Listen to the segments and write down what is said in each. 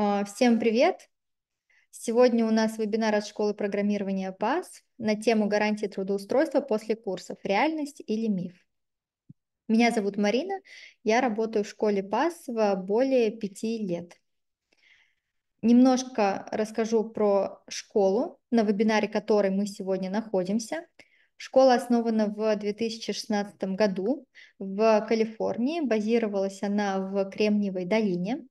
А, всем привет! Сегодня у нас вебинар от школы программирования ПАС на тему гарантии трудоустройства после курсов «Реальность или миф». Меня зовут Марина, я работаю в школе ПАС более пяти лет. Немножко расскажу про школу, на вебинаре которой мы сегодня находимся. Школа основана в 2016 году в Калифорнии, базировалась она в Кремниевой долине –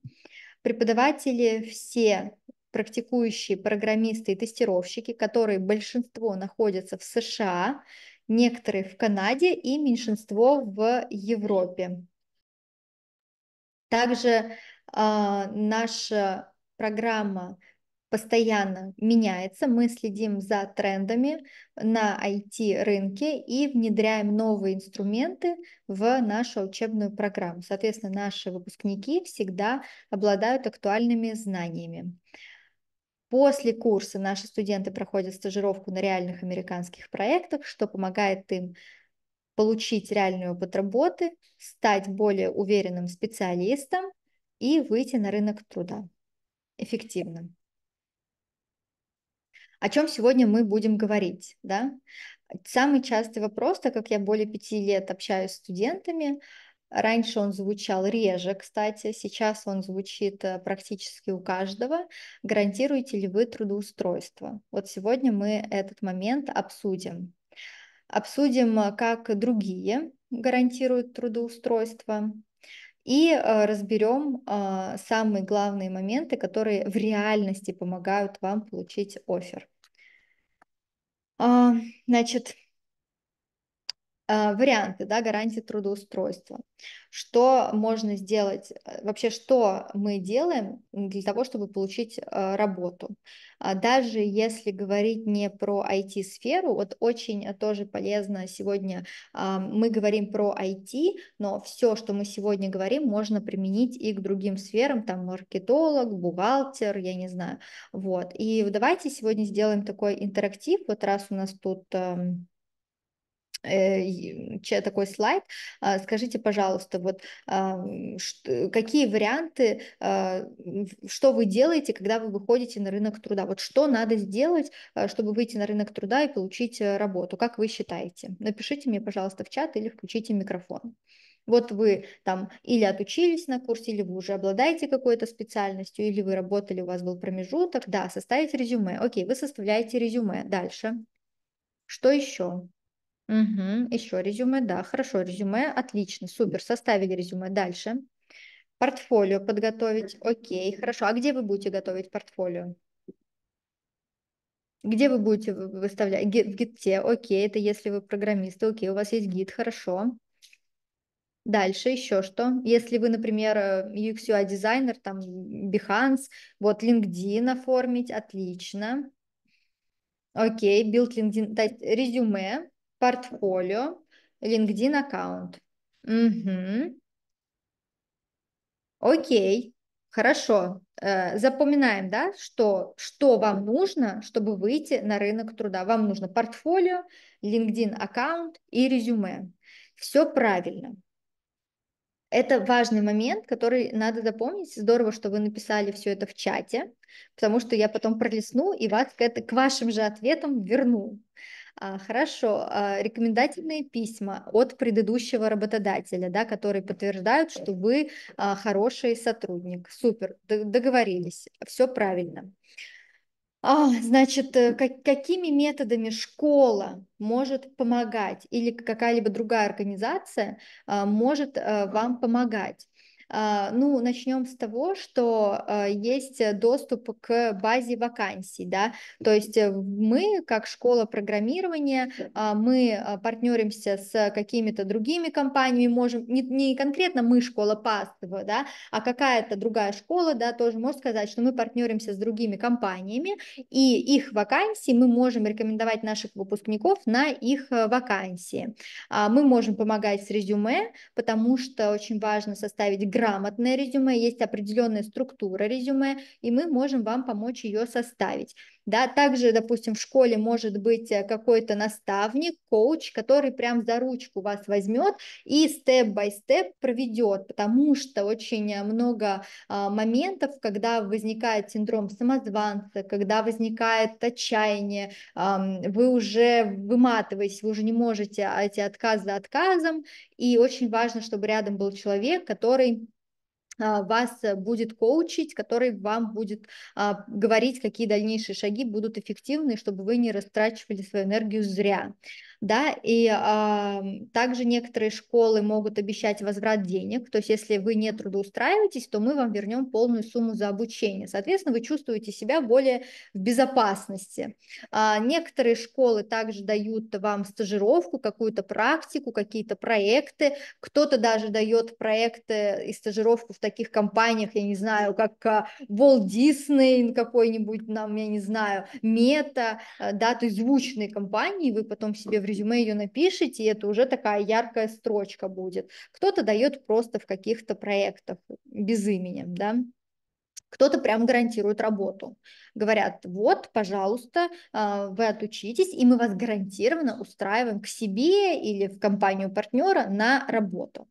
Преподаватели все практикующие программисты и тестировщики, которые большинство находятся в США, некоторые в Канаде и меньшинство в Европе. Также э, наша программа постоянно меняется. Мы следим за трендами на IT-рынке и внедряем новые инструменты в нашу учебную программу. Соответственно, наши выпускники всегда обладают актуальными знаниями. После курса наши студенты проходят стажировку на реальных американских проектах, что помогает им получить реальный опыт работы, стать более уверенным специалистом и выйти на рынок труда эффективным о чем сегодня мы будем говорить, да? Самый частый вопрос, так как я более пяти лет общаюсь с студентами, раньше он звучал реже, кстати, сейчас он звучит э, практически у каждого, гарантируете ли вы трудоустройство? Вот сегодня мы этот момент обсудим. Обсудим, э, как другие гарантируют трудоустройство, и э, разберем а, самые главные моменты, которые в реальности помогают вам получить офер. А, значит, Э, варианты да, гарантии трудоустройства. Что можно сделать, э, вообще что мы делаем для того, чтобы получить э, работу. А даже если говорить не про IT-сферу, вот очень тоже полезно сегодня, а, мы говорим про IT, но все, что мы сегодня говорим, можно применить и к другим сферам, там маркетолог, бухгалтер, я не знаю, вот. И давайте сегодня сделаем такой интерактив, вот раз у нас тут эм, Э, такой слайд. А, скажите, пожалуйста, вот э, какие варианты, а, что вы делаете, когда вы выходите на рынок труда? Вот что надо сделать, а, чтобы выйти на рынок труда и получить э, работу? Как вы считаете? Напишите мне, пожалуйста, в чат или включите микрофон. Вот вы там или отучились на курсе, или вы уже обладаете какой-то специальностью, или вы работали, у вас был промежуток. Да, составить резюме. Окей, вы составляете резюме. Дальше. Что еще? Угу, еще резюме, да, хорошо, резюме, отлично, супер, составили резюме, дальше. Портфолио подготовить, окей, хорошо. А где вы будете готовить портфолио? Где вы будете выставлять? В гитте, окей, это если вы программисты, окей, у вас есть гид, хорошо. Дальше еще что? Если вы, например, э, UX UI дизайнер, там Behance, вот LinkedIn оформить, отлично. Окей, build LinkedIn, резюме, портфолио, LinkedIn аккаунт. Угу. Окей, хорошо. Э, запоминаем, да, что, что вам нужно, чтобы выйти на рынок труда. Вам нужно портфолио, LinkedIn аккаунт и резюме. Все правильно. Это важный момент, который надо запомнить. Здорово, что вы написали все это в чате, потому что я потом пролистну и вас к, это, к вашим же ответам верну. А, хорошо. А, рекомендательные письма от предыдущего работодателя, да, которые подтверждают, что вы а, хороший сотрудник. Супер, договорились, все правильно. А, значит, э, как, какими методами школа может помогать или какая-либо другая организация а, может а, вам помогать? А, ну, начнем с того, что а, есть э, доступ к базе вакансий, да, то есть э, мы, как школа программирования, а, мы партнеримся с какими-то другими компаниями, можем, не, не конкретно мы, школа Пастова, да, а какая-то другая школа, да, тоже может сказать, что мы партнеримся с другими компаниями, и их вакансии мы можем рекомендовать наших выпускников на их э, вакансии. Мы можем помогать с резюме, потому что очень важно составить грамотное резюме, есть определенная структура резюме, и мы можем вам помочь ее составить. Да, также, допустим, в школе может быть э, какой-то наставник, коуч, который прям за ручку вас возьмет и степ-бай-степ проведет, потому что очень э, много а, моментов, когда возникает синдром самозванца, когда возникает отчаяние, а, вы уже выматываетесь, вы уже не можете а, эти отказы за отказом, и очень важно, чтобы рядом был человек, который а, вас э, будет коучить, который вам будет а, говорить, какие дальнейшие шаги будут эффективны, чтобы вы не растрачивали свою энергию зря да, и а, также некоторые школы могут обещать возврат денег, то есть если вы не трудоустраиваетесь, то мы вам вернем полную сумму за обучение, соответственно, вы чувствуете себя более в безопасности. А, некоторые школы также дают вам стажировку, какую-то практику, какие-то проекты, кто-то даже дает проекты и стажировку в таких компаниях, я не знаю, как а, Walt Disney какой-нибудь, нам, я не знаю, Мета, э, да, то есть звучные компании, вы потом себе в резюме ее напишите, и это уже такая яркая строчка будет. Кто-то дает просто в каких-то проектах без имени, да, кто-то прям гарантирует работу. Говорят, вот, пожалуйста, а, вы отучитесь, и мы вас гарантированно устраиваем к себе или в компанию партнера на работу.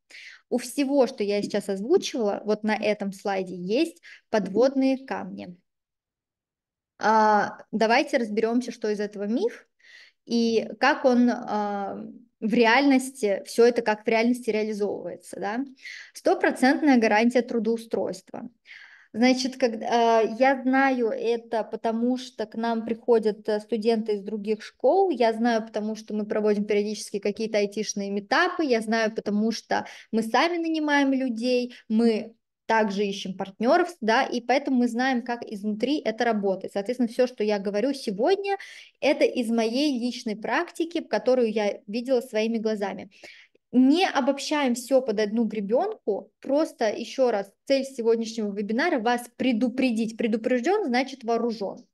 У всего, что я сейчас озвучивала, вот на этом слайде есть подводные камни. А, давайте разберемся, что из этого миф, и как он а, в реальности, все это как в реальности реализовывается. Да? Стопроцентная гарантия трудоустройства. Значит, когда, а, я знаю это, потому что к нам приходят э, студенты из других школ, я знаю, потому что мы проводим периодически какие-то айтишные метапы, я знаю, потому что мы сами нанимаем людей, мы также ищем партнеров, да, и поэтому мы знаем, как изнутри это работает. Соответственно, все, что я говорю сегодня, это из моей личной практики, которую я видела своими глазами. Не обобщаем все под одну гребенку, просто еще раз, цель сегодняшнего вебинара вас предупредить. Предупрежден, значит вооружен.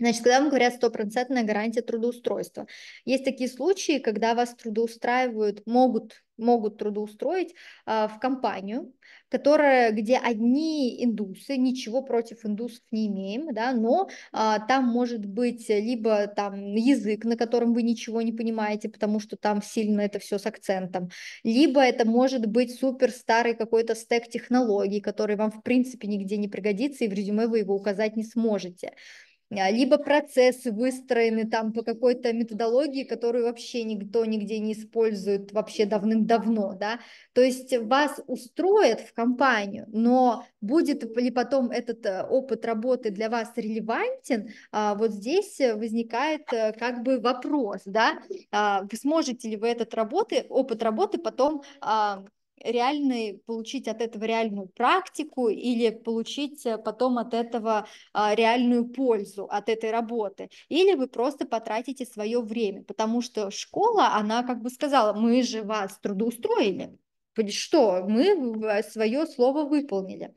Значит, когда вам говорят стопроцентная гарантия трудоустройства, есть такие случаи, когда вас трудоустраивают, могут, могут трудоустроить э, в компанию, которая, где одни индусы, ничего против индусов не имеем, да, но а, там может быть либо там язык, на котором вы ничего не понимаете, потому что там сильно это все с акцентом, либо это может быть супер старый какой-то стек технологий, который вам в принципе нигде не пригодится и в резюме вы его указать не сможете. А, либо процессы выстроены там по какой-то методологии, которую вообще никто нигде не использует вообще давным-давно, да, то есть вас устроят в компанию, но будет ли потом этот э, опыт работы для вас релевантен, а, вот здесь возникает э, как бы вопрос, да, а, вы сможете ли вы этот работы, опыт работы потом реальный, получить от этого реальную практику или получить э, потом от этого а, реальную пользу от этой работы, или вы просто потратите свое время, потому что школа, она как бы сказала, мы же вас трудоустроили, что мы э, свое слово выполнили.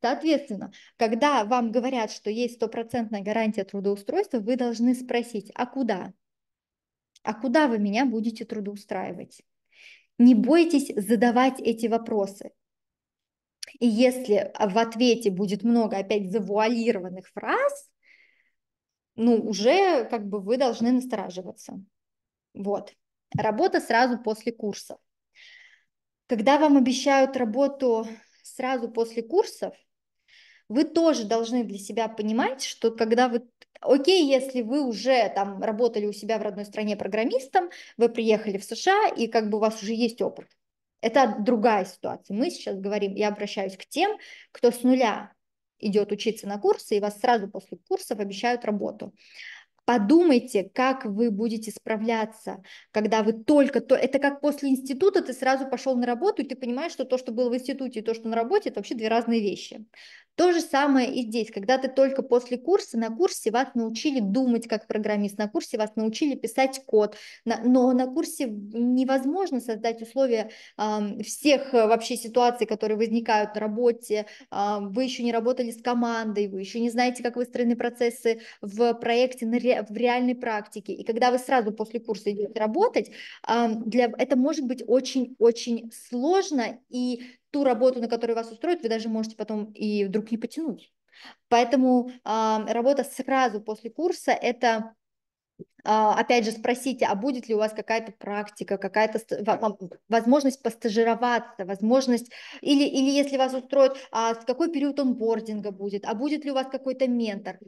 Соответственно, когда вам говорят, что есть стопроцентная гарантия трудоустройства, вы должны спросить, а куда? А куда вы меня будете трудоустраивать? Не бойтесь задавать эти вопросы. И если в ответе будет много опять завуалированных фраз, ну, уже как бы вы должны настораживаться. Вот. Работа сразу после курсов. Когда вам обещают работу сразу после курсов, вы тоже должны для себя понимать, что когда вы Окей, если вы уже там работали у себя в родной стране программистом, вы приехали в США, и как бы у вас уже есть опыт. Это другая ситуация. Мы сейчас говорим, я обращаюсь к тем, кто с нуля идет учиться на курсы, и вас сразу после курсов обещают работу. Подумайте, как вы будете справляться, когда вы только... то Это как после института ты сразу пошел на работу, и ты понимаешь, что то, что было в институте, и то, что на работе, это вообще две разные вещи. То же самое и здесь, когда ты только после курса, на курсе вас научили думать как программист, на курсе вас научили писать код, но на курсе невозможно создать условия всех э, вообще ситуаций, которые возникают на работе, вы еще не работали с командой, вы еще не знаете, как выстроены процессы в проекте, в реальной практике, и когда вы сразу после курса идете работать, для, это может быть очень-очень сложно, и ту работу, на которую вас устроит, вы даже можете потом и вдруг не потянуть. Поэтому э, работа сразу после курса это а, Опять же, спросите, а будет ли у вас какая-то практика, какая-то возможность постажироваться, возможность, или, или если вас устроит, а какой период онбординга будет, а будет ли у вас какой-то ментор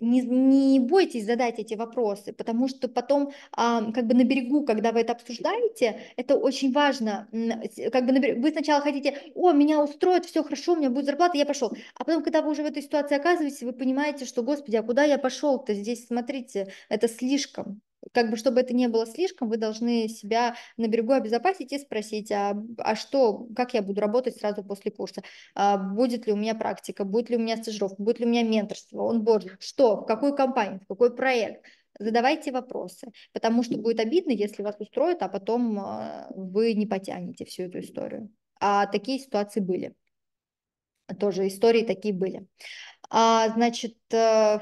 не, не бойтесь задать эти вопросы, потому что потом, а, как бы на берегу, когда вы это обсуждаете, это очень важно. Как бы на берегу, вы сначала хотите, о, меня устроит, все хорошо, у меня будет зарплата, я пошел. А потом, когда вы уже в этой ситуации оказываетесь, вы понимаете, что, господи, а куда я пошел-то? Здесь, смотрите, это слишком как бы, чтобы это не было слишком, вы должны себя на берегу обезопасить и спросить, а, а что, как я буду работать сразу после курса, а, будет ли у меня практика, будет ли у меня стажировка, будет ли у меня менторство, он онбординг, что, в какую компанию, в какой проект, задавайте вопросы, потому что будет обидно, если вас устроят, а потом а, вы не потянете всю эту историю. А такие ситуации были. Тоже истории такие были. А, значит, э,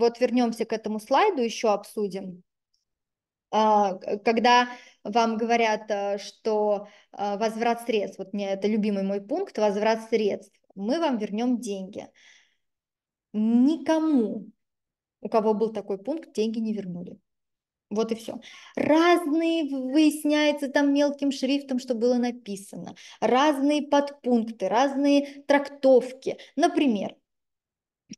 вот вернемся к этому слайду, еще обсудим. А, когда вам говорят, э, что э, возврат средств, вот мне это любимый мой пункт, возврат средств, мы вам вернем деньги. Никому, у кого был такой пункт, деньги не вернули. Вот и все. Разные выясняется там мелким шрифтом, что было написано. Разные подпункты, разные трактовки. Например,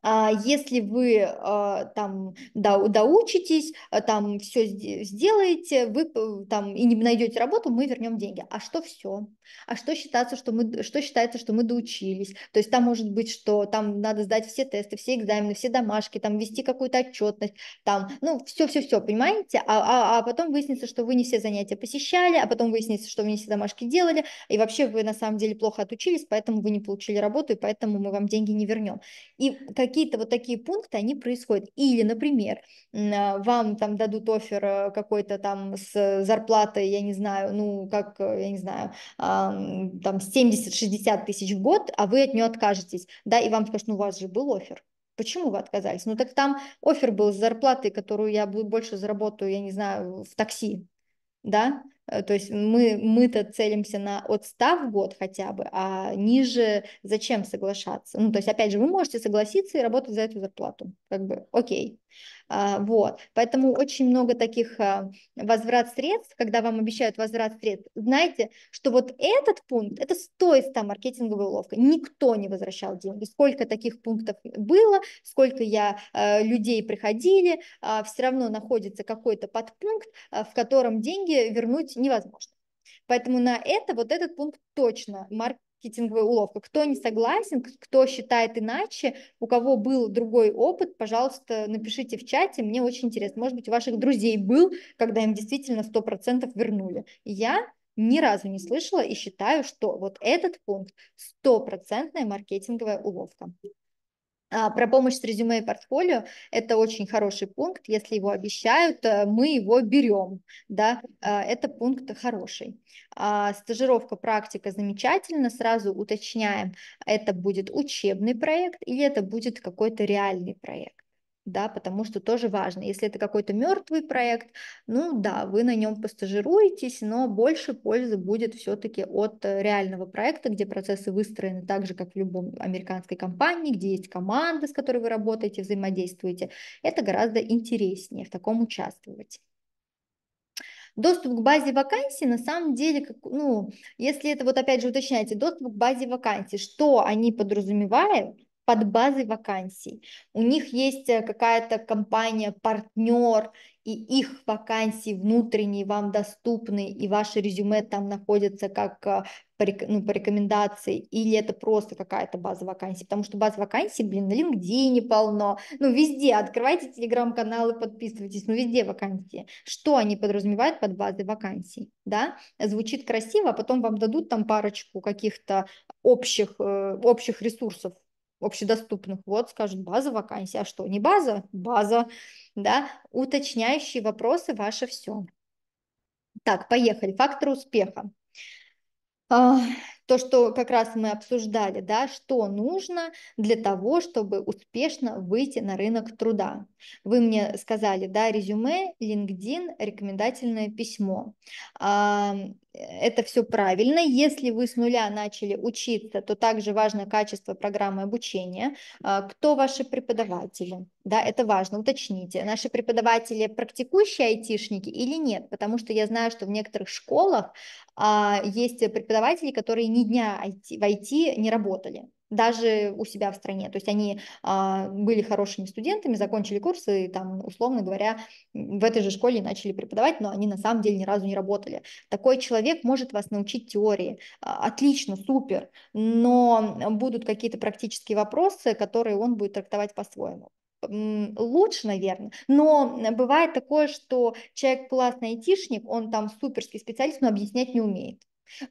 а если вы а, там да, доучитесь, а, там все сделаете, вы там и не найдете работу, мы вернем деньги. А что все? А что считается, что мы, что считается, что мы доучились? То есть там может быть, что там надо сдать все тесты, все экзамены, все домашки, там вести какую-то отчетность, там, ну все, все, все, понимаете? А, а, а потом выяснится, что вы не все занятия посещали, а потом выяснится, что вы не все домашки делали, и вообще вы на самом деле плохо отучились, поэтому вы не получили работу, и поэтому мы вам деньги не вернем. И какие-то вот такие пункты, они происходят. Или, например, а, вам там дадут офер э, какой-то там с зарплатой, я не знаю, ну, как, э, я не знаю, а, там 70-60 тысяч в год, а вы от нее откажетесь, да, и вам скажут, ну, у вас же был офер, Почему вы отказались? Ну так там офер был с зарплатой, которую я больше заработаю, я не знаю, в такси, да, Э, то есть мы, мы-то целимся на от 100 в год хотя бы, а ниже зачем соглашаться? Ну, то есть, опять же, вы можете согласиться и работать за эту зарплату. Как бы окей, а, вот. Поэтому очень много таких а, возврат средств, когда вам обещают возврат средств, знаете, что вот этот пункт, это 100 из 100 маркетинговая уловка, никто не возвращал деньги. Сколько таких пунктов было, сколько я а, людей приходили, все равно находится какой-то подпункт, в котором деньги вернуть невозможно. Поэтому на это вот этот пункт точно марк маркетинговая уловка. Кто не согласен, кто считает иначе, у кого был другой опыт, пожалуйста, напишите в чате, мне очень интересно. Может быть, у ваших друзей был, когда им действительно 100% вернули. Я ни разу не слышала и считаю, что вот этот пункт – стопроцентная маркетинговая уловка. А, про помощь с резюме и портфолио – это очень хороший пункт. Если его обещают, э, мы его берем. Да? А, это пункт хороший. А, стажировка, практика замечательно. Сразу уточняем, это будет учебный проект или это будет какой-то реальный проект да, потому что тоже важно. Если это какой-то мертвый проект, ну да, вы на нем постажируетесь, но больше пользы будет все-таки от э, реального проекта, где процессы выстроены так же, как в любом американской компании, где есть команда, с которой вы работаете, взаимодействуете. Это гораздо интереснее в таком участвовать доступ к базе вакансий, на самом деле, как, ну, если это вот опять же уточняете, доступ к базе вакансий, что они подразумевают, под базой вакансий. У них есть э, какая-то компания, партнер, и их вакансии внутренние вам доступны, и ваше резюме там находится как э, ну, по рекомендации, или это просто какая-то база вакансий, потому что база вакансий, блин, на LinkedIn полно, ну, везде, открывайте телеграм-каналы, подписывайтесь, ну, везде вакансии. Что они подразумевают под базой вакансий, да? Звучит красиво, а потом вам дадут там парочку каких-то общих, э, общих ресурсов, общедоступных. Вот, скажем, база вакансии. А что, не база? База, да. Уточняющие вопросы ваше все. Так, поехали. Факторы успеха. А, то, что как раз мы обсуждали, да, что нужно для того, чтобы успешно выйти на рынок труда. Вы мне сказали, да, резюме, LinkedIn, рекомендательное письмо. А, это все правильно. Если вы с нуля начали учиться, то также важно качество программы обучения. А, кто ваши преподаватели? Да, это важно, уточните. Наши преподаватели практикующие айтишники или нет? Потому что я знаю, что в некоторых школах а, есть преподаватели, которые ни дня IT, в IT не работали даже у себя в стране. То есть они а, были хорошими студентами, закончили курсы и там, условно говоря, в этой же школе начали преподавать, но они на самом деле ни разу не работали. Такой человек может вас научить теории. А, отлично, супер, но будут какие-то практические вопросы, которые он будет трактовать по-своему лучше, наверное, но бывает такое, что человек классный айтишник, он там суперский специалист, но объяснять не умеет.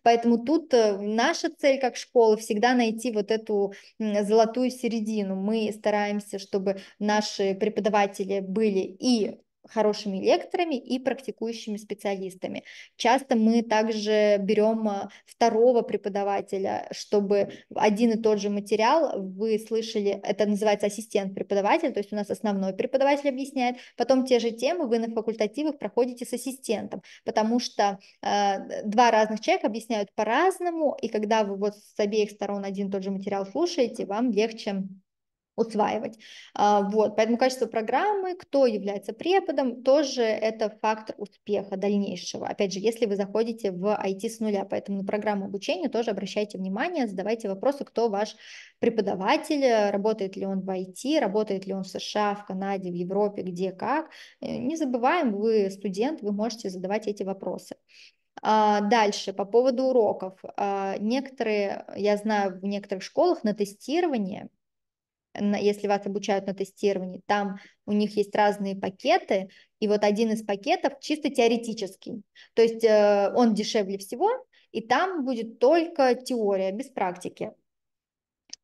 Поэтому тут э, наша цель как школы всегда найти вот эту золотую середину. Мы стараемся, чтобы наши преподаватели были и хорошими лекторами и практикующими специалистами. Часто мы также берем а, второго преподавателя, чтобы один и тот же материал вы слышали, это называется ассистент преподаватель, то есть у нас основной преподаватель объясняет, потом те же темы вы на факультативах проходите с ассистентом, потому что э, два разных человека объясняют по-разному, и когда вы вот с обеих сторон один и тот же материал слушаете, вам легче усваивать. А, вот, поэтому качество программы, кто является преподом, тоже это фактор успеха дальнейшего. Опять же, если вы заходите в IT с нуля, поэтому на программу обучения тоже обращайте внимание, задавайте вопросы, кто ваш преподаватель, работает ли он в IT, работает ли он в США, в Канаде, в Европе, где как. Э, не забываем, вы студент, вы можете задавать эти вопросы. А, дальше, по поводу уроков. А, некоторые, я знаю, в некоторых школах на тестирование если вас обучают на тестировании, там у них есть разные пакеты, и вот один из пакетов чисто теоретический, то есть э, он дешевле всего, и там будет только теория, без практики.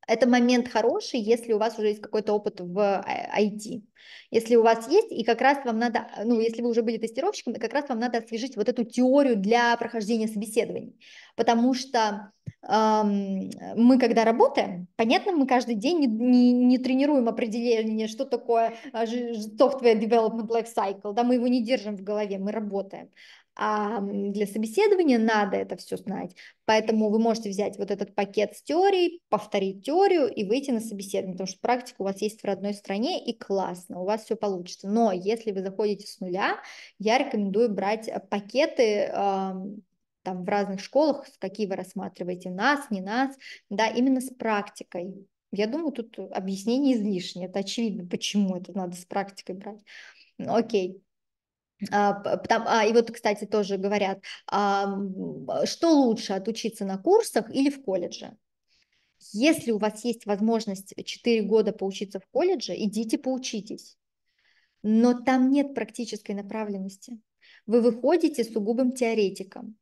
Это момент хороший, если у вас уже есть какой-то опыт в IT. А, если у вас есть, и как раз вам надо, а, ну, если вы уже были тестировщиком, как раз вам надо освежить вот эту теорию для прохождения собеседований. Потому что эм, мы, когда работаем, понятно, мы каждый день не, не, не тренируем определение, что такое а, software development life cycle, да, мы его не держим в голове, мы работаем а для собеседования надо это все знать. Поэтому вы можете взять вот этот пакет с теорией, повторить теорию и выйти на собеседование, потому что практика у вас есть в родной стране, и классно, у вас все получится. Но если вы заходите с нуля, я рекомендую брать э, пакеты а, там в разных школах, какие вы рассматриваете, нас, не нас, да, именно с практикой. Я думаю, тут объяснение излишнее, это очевидно, почему это надо с практикой брать. Окей. А, а, и вот, кстати, тоже говорят, а, а, что лучше отучиться на курсах или в колледже? Если у вас есть возможность 4 года поучиться в колледже, идите поучитесь. Но там нет практической направленности. Вы выходите сугубым теоретиком.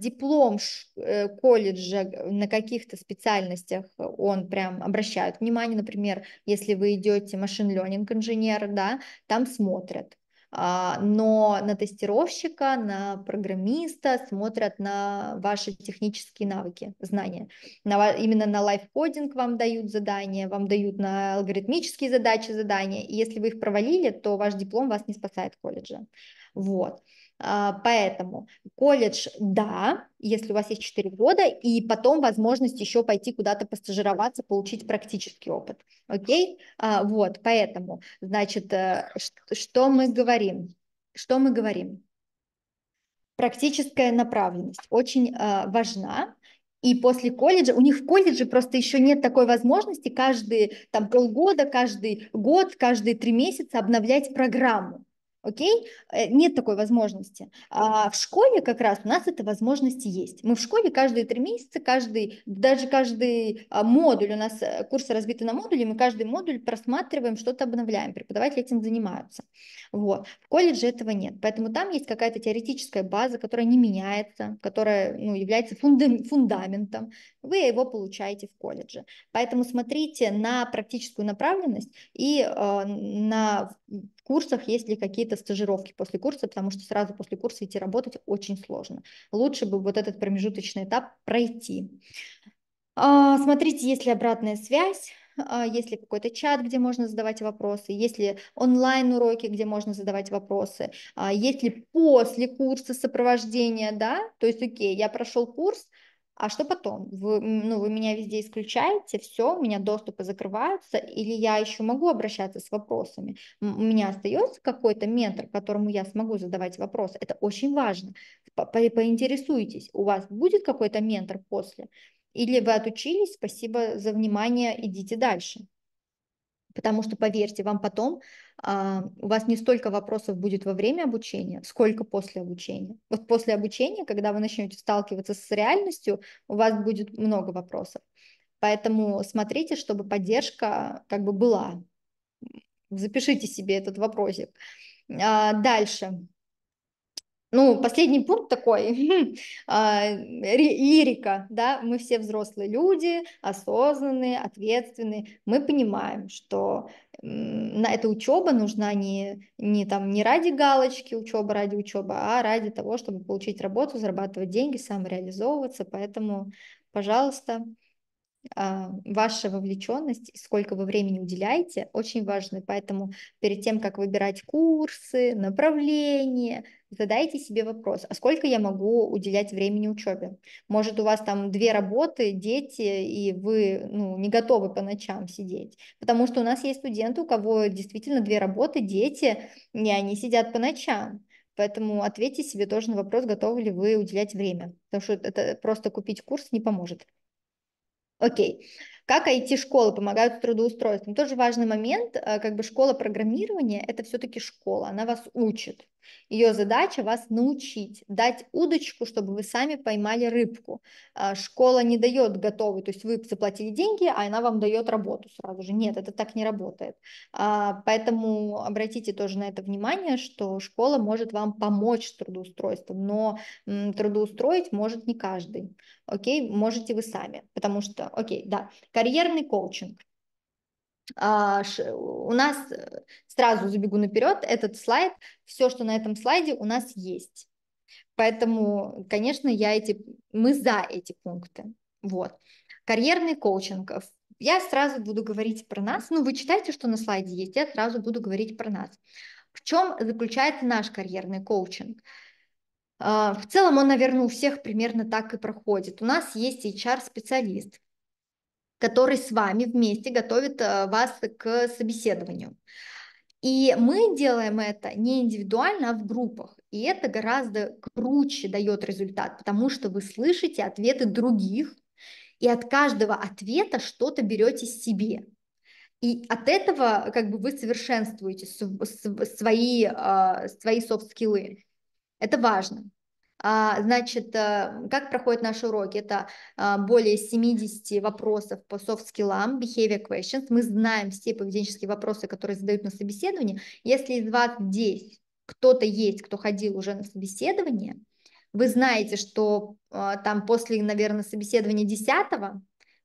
Диплом э, колледжа э, на каких-то специальностях, он прям обращает внимание, например, если вы идете машин ленинг инженер, да, там смотрят а, но на тестировщика, на программиста смотрят на ваши технические навыки, знания. На, именно на лайфкодинг вам дают задания, вам дают на алгоритмические задачи задания, и если вы их провалили, то ваш диплом вас не спасает колледжа. Вот. А, поэтому колледж, да, если у вас есть 4 года, и потом возможность еще пойти куда-то постажироваться, получить практический опыт. Окей? А, вот, поэтому, значит, э, что мы говорим? Что мы говорим? Практическая направленность очень а, важна, и после колледжа, у них в колледже просто еще нет такой возможности каждые там, полгода, каждый год, каждые три месяца обновлять программу. Окей? Э, нет такой возможности. А в школе как раз у нас эта возможность есть. Мы в школе каждые три месяца, каждый, даже каждый а, модуль, у нас э, курсы разбиты на модули, мы каждый модуль просматриваем, что-то обновляем, преподаватели этим занимаются. Вот. В колледже этого нет. Поэтому там есть какая-то теоретическая база, которая не меняется, которая ну, является фундам- фундаментом. Вы его получаете в колледже. Поэтому смотрите на практическую направленность и э, на курсах есть ли какие-то стажировки после курса, потому что сразу после курса идти работать очень сложно. Лучше бы вот этот промежуточный этап пройти. А, смотрите, есть ли обратная связь, а, есть ли какой-то чат, где можно задавать вопросы, есть ли онлайн-уроки, где можно задавать вопросы, а, есть ли после курса сопровождения, да, то есть, окей, я прошел курс, а что потом? Вы, ну, вы меня везде исключаете, все, у меня доступы закрываются, или я еще могу обращаться с вопросами? У меня остается какой-то ментор, которому я смогу задавать вопросы. Это очень важно. По Поинтересуйтесь, у вас будет какой-то ментор после? Или вы отучились, спасибо за внимание, идите дальше. Потому что, поверьте, вам потом а, у вас не столько вопросов будет во время обучения, сколько после обучения. Вот после обучения, когда вы начнете сталкиваться с реальностью, у вас будет много вопросов. Поэтому смотрите, чтобы поддержка как бы была. Запишите себе этот вопросик. А, дальше. Ну, последний пункт такой, а, лирика, да, мы все взрослые люди, осознанные, ответственные, мы понимаем, что на эта учеба нужна не, не, там, не ради галочки учеба, ради учебы, а ради того, чтобы получить работу, зарабатывать деньги, самореализовываться, поэтому, пожалуйста, а, ваша вовлеченность, сколько вы времени уделяете, очень важны, Поэтому перед тем, как выбирать курсы, направления, задайте себе вопрос, а сколько я могу уделять времени учебе? Может, у вас там две работы, дети, и вы ну, не готовы по ночам сидеть? Потому что у нас есть студенты, у кого действительно две работы, дети, и они сидят по ночам. Поэтому ответьте себе тоже на вопрос, готовы ли вы уделять время, потому что это э, просто купить курс не поможет. Окей. Как IT-школы помогают с трудоустройством? Тоже важный момент, э, как бы школа программирования – это все-таки школа, она вас учит. Ее задача вас научить, дать удочку, чтобы вы сами поймали рыбку. А, школа не дает готовый, то есть вы заплатили деньги, а она вам дает работу сразу же. Нет, это так не работает. А, поэтому обратите тоже на это внимание, что школа может вам помочь с трудоустройством, но трудоустроить может не каждый. Окей, можете вы сами, потому что, окей, да, карьерный коучинг – а, у нас, э, сразу забегу наперед, этот слайд, все, что на этом слайде у нас есть. Поэтому, конечно, я эти, мы за эти пункты. Вот. Карьерный коучинг. Я сразу буду говорить про нас. Ну, вы читайте, что на слайде есть, я сразу буду говорить про нас. В чем заключается наш карьерный коучинг? А, в целом он, наверное, у всех примерно так и проходит. У нас есть HR-специалист, который с вами вместе готовит э, вас к собеседованию. И мы делаем это не индивидуально, а в группах. И это гораздо круче дает результат, потому что вы слышите ответы других, и от каждого ответа что-то берете себе. И от этого как бы вы совершенствуете свои, э, свои soft скиллы Это важно. А, значит, э, как проходят наши уроки? Это а, более 70 вопросов по софт-скиллам, behavior questions. Мы знаем все поведенческие вопросы, которые задают на собеседовании. Если из вас здесь кто-то есть, кто ходил уже на собеседование, вы знаете, что а, там после, наверное, собеседования 10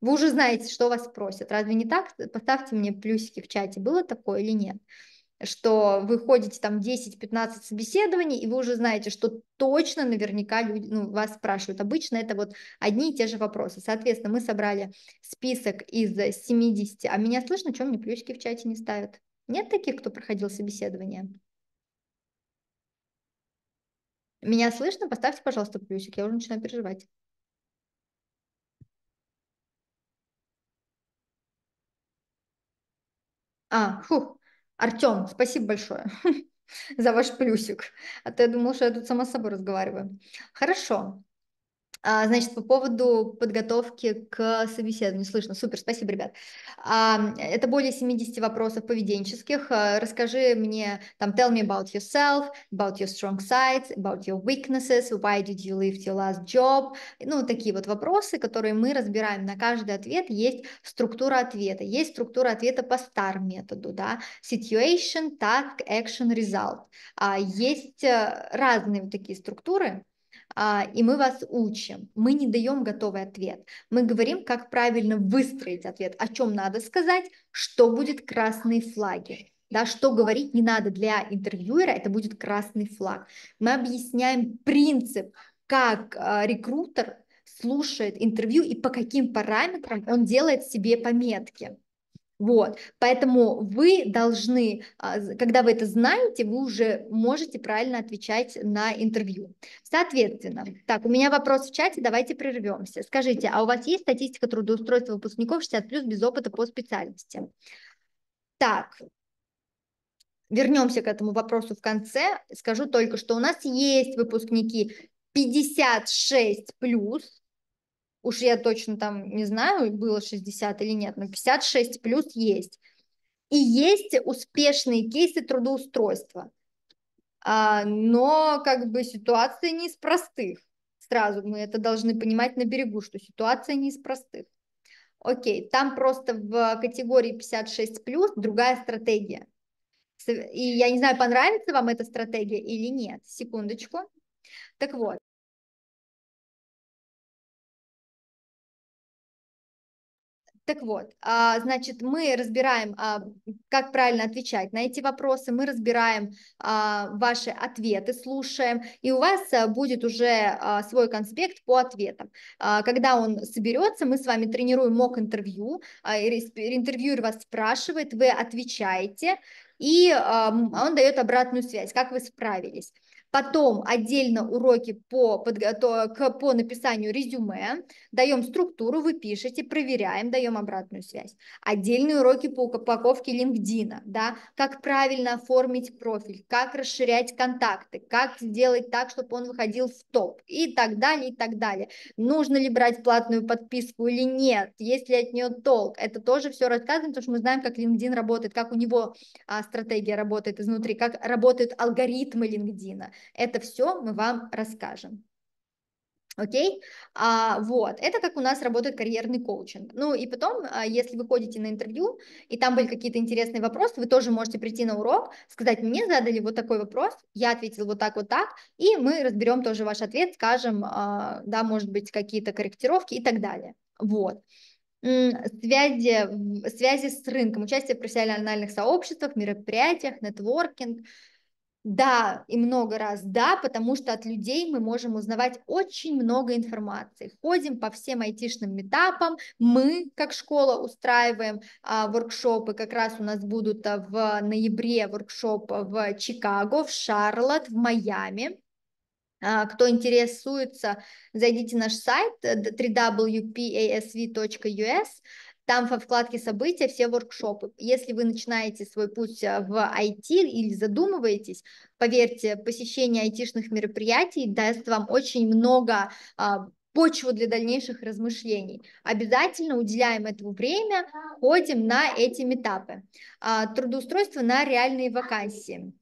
вы уже знаете, что вас просят. Разве не так? Поставьте мне плюсики в чате, было такое или нет что вы ходите там 10-15 собеседований, и вы уже знаете, что точно наверняка люди, ну, вас спрашивают. Обычно это вот одни и те же вопросы. Соответственно, мы собрали список из 70. А меня слышно, чем мне плюсики в чате не ставят? Нет таких, кто проходил собеседование? Меня слышно? Поставьте, пожалуйста, плюсик. Я уже начинаю переживать. А, фух, Артем, спасибо большое за ваш плюсик. А то я думала, что я тут сама с собой разговариваю. Хорошо. А, значит, по поводу подготовки к собеседованию. Слышно, супер, спасибо, ребят. Это более 70 вопросов поведенческих. А, расскажи мне, там, tell me about yourself, about your strong sides, about your weaknesses, why did you leave your last job? Ну, такие вот вопросы, которые мы разбираем. На каждый ответ есть структура ответа. Есть структура ответа по STAR методу, да, situation, task, action, result. А, есть э, разные вот такие структуры, а, и мы вас учим. Мы не даем готовый ответ. Мы говорим, как правильно выстроить ответ, о чем надо сказать, что будет красные флаги. Да, что говорить не надо для интервьюера, это будет красный флаг. Мы объясняем принцип, как а, рекрутер слушает интервью и по каким параметрам он делает себе пометки. Вот, поэтому вы должны, а, когда вы это знаете, вы уже можете правильно отвечать на интервью. Соответственно, так, у меня вопрос в чате, давайте прервемся. Скажите, а у вас есть статистика трудоустройства выпускников 60 плюс без опыта по специальности? Так, вернемся к этому вопросу в конце. Скажу только, что у нас есть выпускники 56 плюс, Уж я точно там не знаю, было 60 или нет, но 56 плюс есть. И есть успешные кейсы трудоустройства. А, но как бы ситуация не из простых. Сразу мы это должны понимать на берегу, что ситуация не из простых. Окей, там просто в категории 56 плюс другая стратегия. И я не знаю, понравится вам эта стратегия или нет. Секундочку. Так вот, Так вот, а, значит, мы разбираем, а, как правильно отвечать на эти вопросы, мы разбираем а, ваши ответы, слушаем, и у вас будет уже свой конспект по ответам. Когда он соберется, мы с вами тренируем мок-интервью, интервьюер вас спрашивает, вы отвечаете, и он дает обратную связь, как вы справились. Потом отдельно уроки по, подготов... по написанию резюме, даем структуру, вы пишете, проверяем, даем обратную связь. Отдельные уроки по упаковке LinkedIn, да, как правильно оформить профиль, как расширять контакты, как сделать так, чтобы он выходил в топ и так далее, и так далее. Нужно ли брать платную подписку или нет, есть ли от нее толк, это тоже все рассказываем, потому что мы знаем, как LinkedIn работает, как у него а, стратегия работает изнутри, как работают алгоритмы LinkedIn. Это все мы вам расскажем. Окей, а, вот, это как у нас работает карьерный коучинг. Ну и потом, а, если вы ходите на интервью, и там были какие-то интересные вопросы, вы тоже можете прийти на урок, сказать, мне задали вот такой вопрос, я ответил вот так, вот так, и мы разберем тоже ваш ответ, скажем, а, да, может быть, какие-то корректировки и так далее. Вот связи, связи с рынком, участие в профессиональных сообществах, мероприятиях, нетворкинг, да и много раз да, потому что от людей мы можем узнавать очень много информации. Ходим по всем айтишным этапам. мы как школа устраиваем а, воркшопы, как раз у нас будут а, в ноябре воркшоп в Чикаго, в Шарлотт, в Майами. А, кто интересуется, зайдите на наш сайт www.pasv.us, там во вкладке события все воркшопы. Если вы начинаете свой путь а, в IT или задумываетесь, поверьте, посещение ИТ-шных мероприятий даст вам очень много а, почву для дальнейших размышлений. Обязательно уделяем этому время, ходим на эти этапы. А, трудоустройство на реальные вакансии.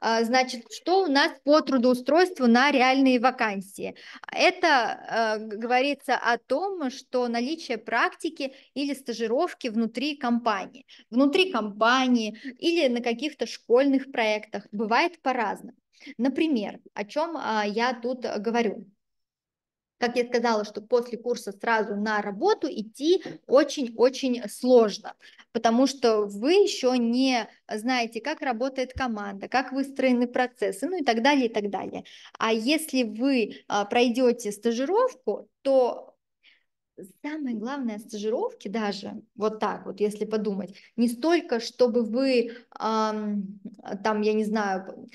А, значит, что у нас по трудоустройству на реальные вакансии? Это э, говорится о том, что наличие практики или стажировки внутри компании, внутри компании или на каких-то школьных проектах бывает по-разному. Например, о чем э, а, я тут говорю как я сказала, что после курса сразу на работу идти очень-очень сложно, потому что вы еще не знаете, как работает команда, как выстроены процессы, ну и так далее, и так далее. А если вы а, пройдете стажировку, то самое главное стажировки даже, вот так вот, если подумать, не столько, чтобы вы там, я не знаю,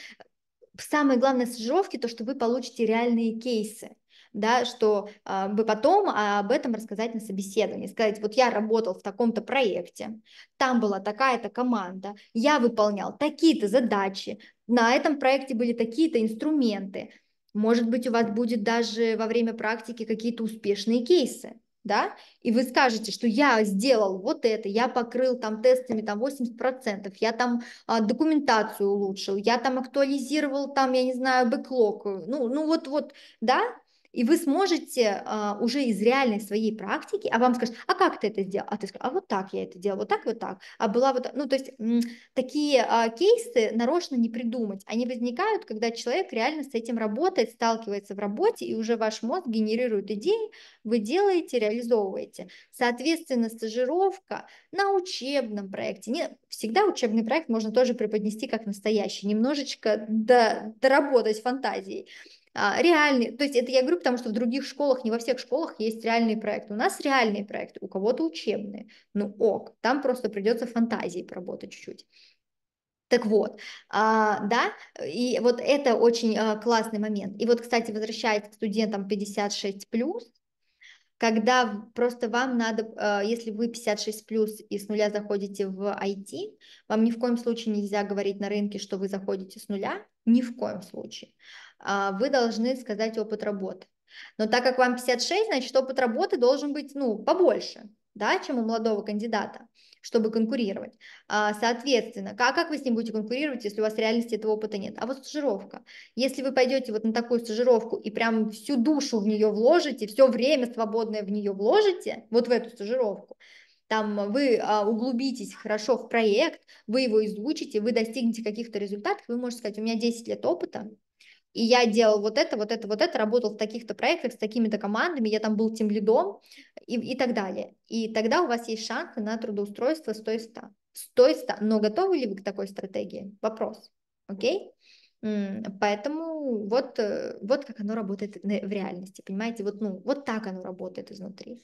самое главное стажировки, то, что вы получите реальные кейсы, да, что э, бы потом а, об этом рассказать на собеседовании, сказать, вот я работал в таком-то проекте, там была такая-то команда, я выполнял такие-то задачи, на этом проекте были такие-то инструменты, может быть, у вас будет даже во время практики какие-то успешные кейсы, да, и вы скажете, что я сделал вот это, я покрыл там тестами там 80%, я там а, документацию улучшил, я там актуализировал там, я не знаю, бэклог, ну, ну вот, вот, да, и вы сможете а, уже из реальной своей практики, а вам скажут, а как ты это сделал? А ты скажешь, а вот так я это делал, вот так, вот так. А была вот, ну то есть м, такие а, кейсы нарочно не придумать. Они возникают, когда человек реально с этим работает, сталкивается в работе, и уже ваш мозг генерирует идеи, вы делаете, реализовываете. Соответственно, стажировка на учебном проекте, не, всегда учебный проект можно тоже преподнести как настоящий, немножечко до, доработать фантазией. А, реальные, то есть это я говорю, потому что в других школах, не во всех школах есть реальные проекты, у нас реальные проекты, у кого-то учебные, ну ок, там просто придется фантазией поработать чуть-чуть. Так вот, а, да, и вот это очень а, классный момент. И вот, кстати, возвращаясь к студентам 56 когда просто вам надо, если вы 56 и с нуля заходите в IT, вам ни в коем случае нельзя говорить на рынке, что вы заходите с нуля, ни в коем случае. А, вы должны сказать опыт работы. Но так как вам 56, значит, опыт работы должен быть, ну, побольше, да, чем у молодого кандидата, чтобы конкурировать. А, соответственно, а как вы с ним будете конкурировать, если у вас в реальности этого опыта нет? А вот стажировка. Если вы пойдете вот на такую стажировку и прям всю душу в нее вложите, все время свободное в нее вложите, вот в эту стажировку, там вы а, углубитесь хорошо в проект, вы его изучите, вы достигнете каких-то результатов, вы можете сказать, у меня 10 лет опыта, и я делал вот это, вот это, вот это, работал в таких-то проектах с такими-то командами, я там был тем лидом и, и так далее. И тогда у вас есть шансы на трудоустройство с той 100. С той 100. Но готовы ли вы к такой стратегии? Вопрос. Окей? Поэтому вот, э, вот как оно работает в реальности, понимаете? Вот, ну, вот так оно работает изнутри.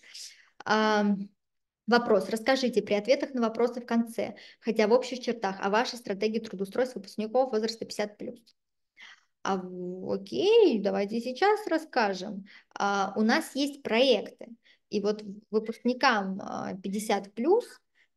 Вопрос. Расскажите при ответах на вопросы в конце, хотя в общих чертах, о вашей стратегии трудоустройства выпускников возраста 50+. А, окей, давайте сейчас расскажем. А, у нас есть проекты. И вот выпускникам 50 а, плюс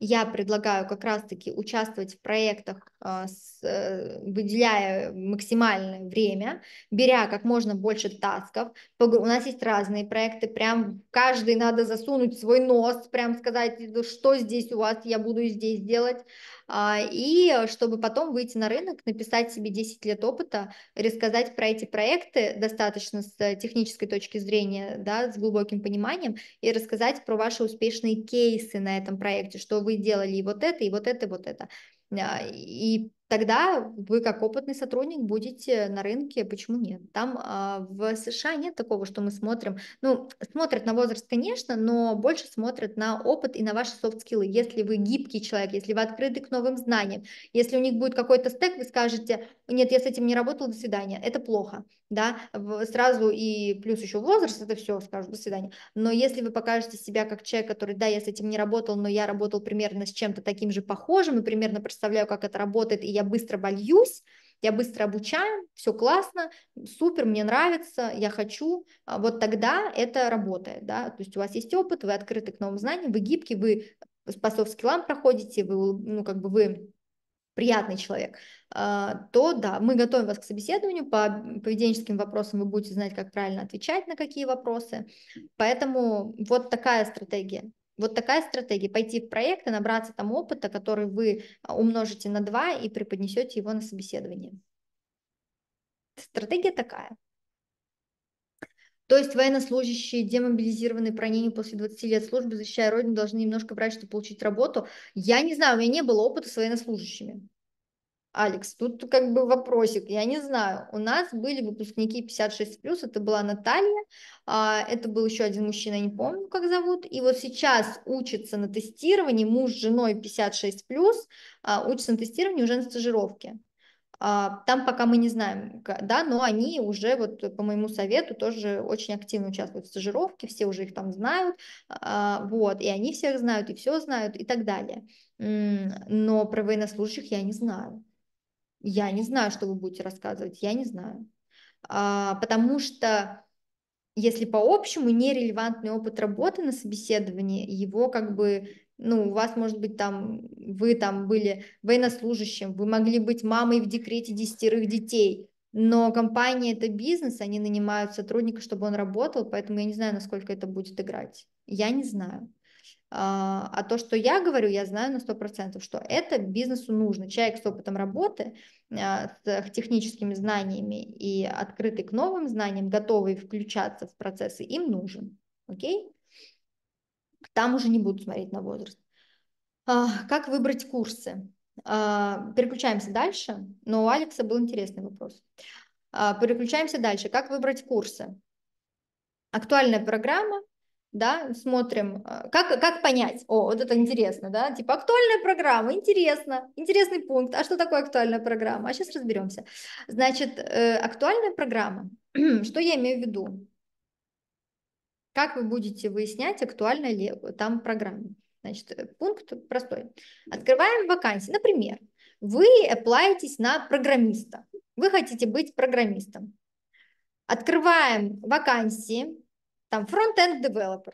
я предлагаю как раз-таки участвовать в проектах, а, э, выделяя максимальное время, беря как можно больше тасков. У нас есть разные проекты, прям каждый надо засунуть свой нос, прям сказать, что здесь у вас, я буду здесь делать. А, и э, чтобы потом выйти на рынок, написать себе 10 лет опыта, рассказать про эти проекты достаточно с э, технической точки зрения, да, с глубоким пониманием, и рассказать про ваши успешные кейсы на этом проекте, что вы вы делали и вот это, и вот это, и вот это. А, и тогда вы как опытный сотрудник будете на рынке, почему нет? Там э, в США нет такого, что мы смотрим, ну, смотрят на возраст, конечно, но больше смотрят на опыт и на ваши софт-скиллы. Если вы гибкий человек, если вы открыты к новым знаниям, если у них будет какой-то стек, вы скажете, нет, я с этим не работал, до свидания, это плохо, да, сразу и плюс еще возраст, это все, скажу, до свидания. Но если вы покажете себя как человек, который, да, я с этим не работал, но я работал примерно с чем-то таким же похожим и примерно представляю, как это работает, и я я быстро вольюсь, я быстро обучаю, все классно, супер, мне нравится, я хочу, а вот тогда это работает, да, то есть у вас есть опыт, вы открыты к новым знаниям, вы гибкий, вы по софт-скиллам проходите, вы, ну, как бы вы приятный человек, а, то да, мы готовим вас к собеседованию, по поведенческим вопросам вы будете знать, как правильно отвечать на какие вопросы, поэтому вот такая стратегия. Вот такая стратегия. Пойти в проект и набраться там опыта, который вы а, умножите на 2 и преподнесете его на собеседование. Стратегия такая. То есть военнослужащие, демобилизированные про ранению после 20 лет службы, защищая Родину, должны немножко брать, чтобы получить работу. Я не знаю, у меня не было опыта с военнослужащими. Алекс, тут как бы вопросик, я не знаю, у нас были выпускники 56+, это была Наталья, а, это был еще один мужчина, я не помню, как зовут, и вот сейчас учится на тестировании, муж с женой 56+, а, учится на тестировании уже на стажировке, а, там пока мы не знаем, да, но они уже вот по моему совету тоже очень активно участвуют в стажировке, все уже их там знают, вот, и они всех знают, и все знают, и так далее. Но про военнослужащих я не знаю. Я не знаю, что вы будете рассказывать, я не знаю. А, потому что если по общему нерелевантный опыт работы на собеседовании, его как бы, ну, у вас, может быть, там, вы там были военнослужащим, вы могли быть мамой в декрете десятерых детей, но компания – это бизнес, они нанимают сотрудника, чтобы он работал, поэтому я не знаю, насколько это будет играть. Я не знаю. А, а то, что я говорю, я знаю на 100%, что это бизнесу нужно. Человек с опытом работы, а, с техническими знаниями и открытый к новым знаниям, готовый включаться в процессы, им нужен. Окей? Там уже не будут смотреть на возраст. А, как выбрать курсы? Переключаемся дальше, но у Алекса был интересный вопрос. Переключаемся дальше. Как выбрать курсы? Актуальная программа, да, смотрим, а, как, как понять, о, вот это интересно, да, типа актуальная программа, интересно, интересный пункт, а что такое актуальная программа, а сейчас разберемся. Значит, э, актуальная программа, что я имею в виду? Как вы будете выяснять, актуальна ли там программа? Значит, э, пункт простой. Открываем вакансии. Например, вы плаетесь на программиста. Вы хотите быть программистом. Открываем вакансии, там фронт-энд девелопер.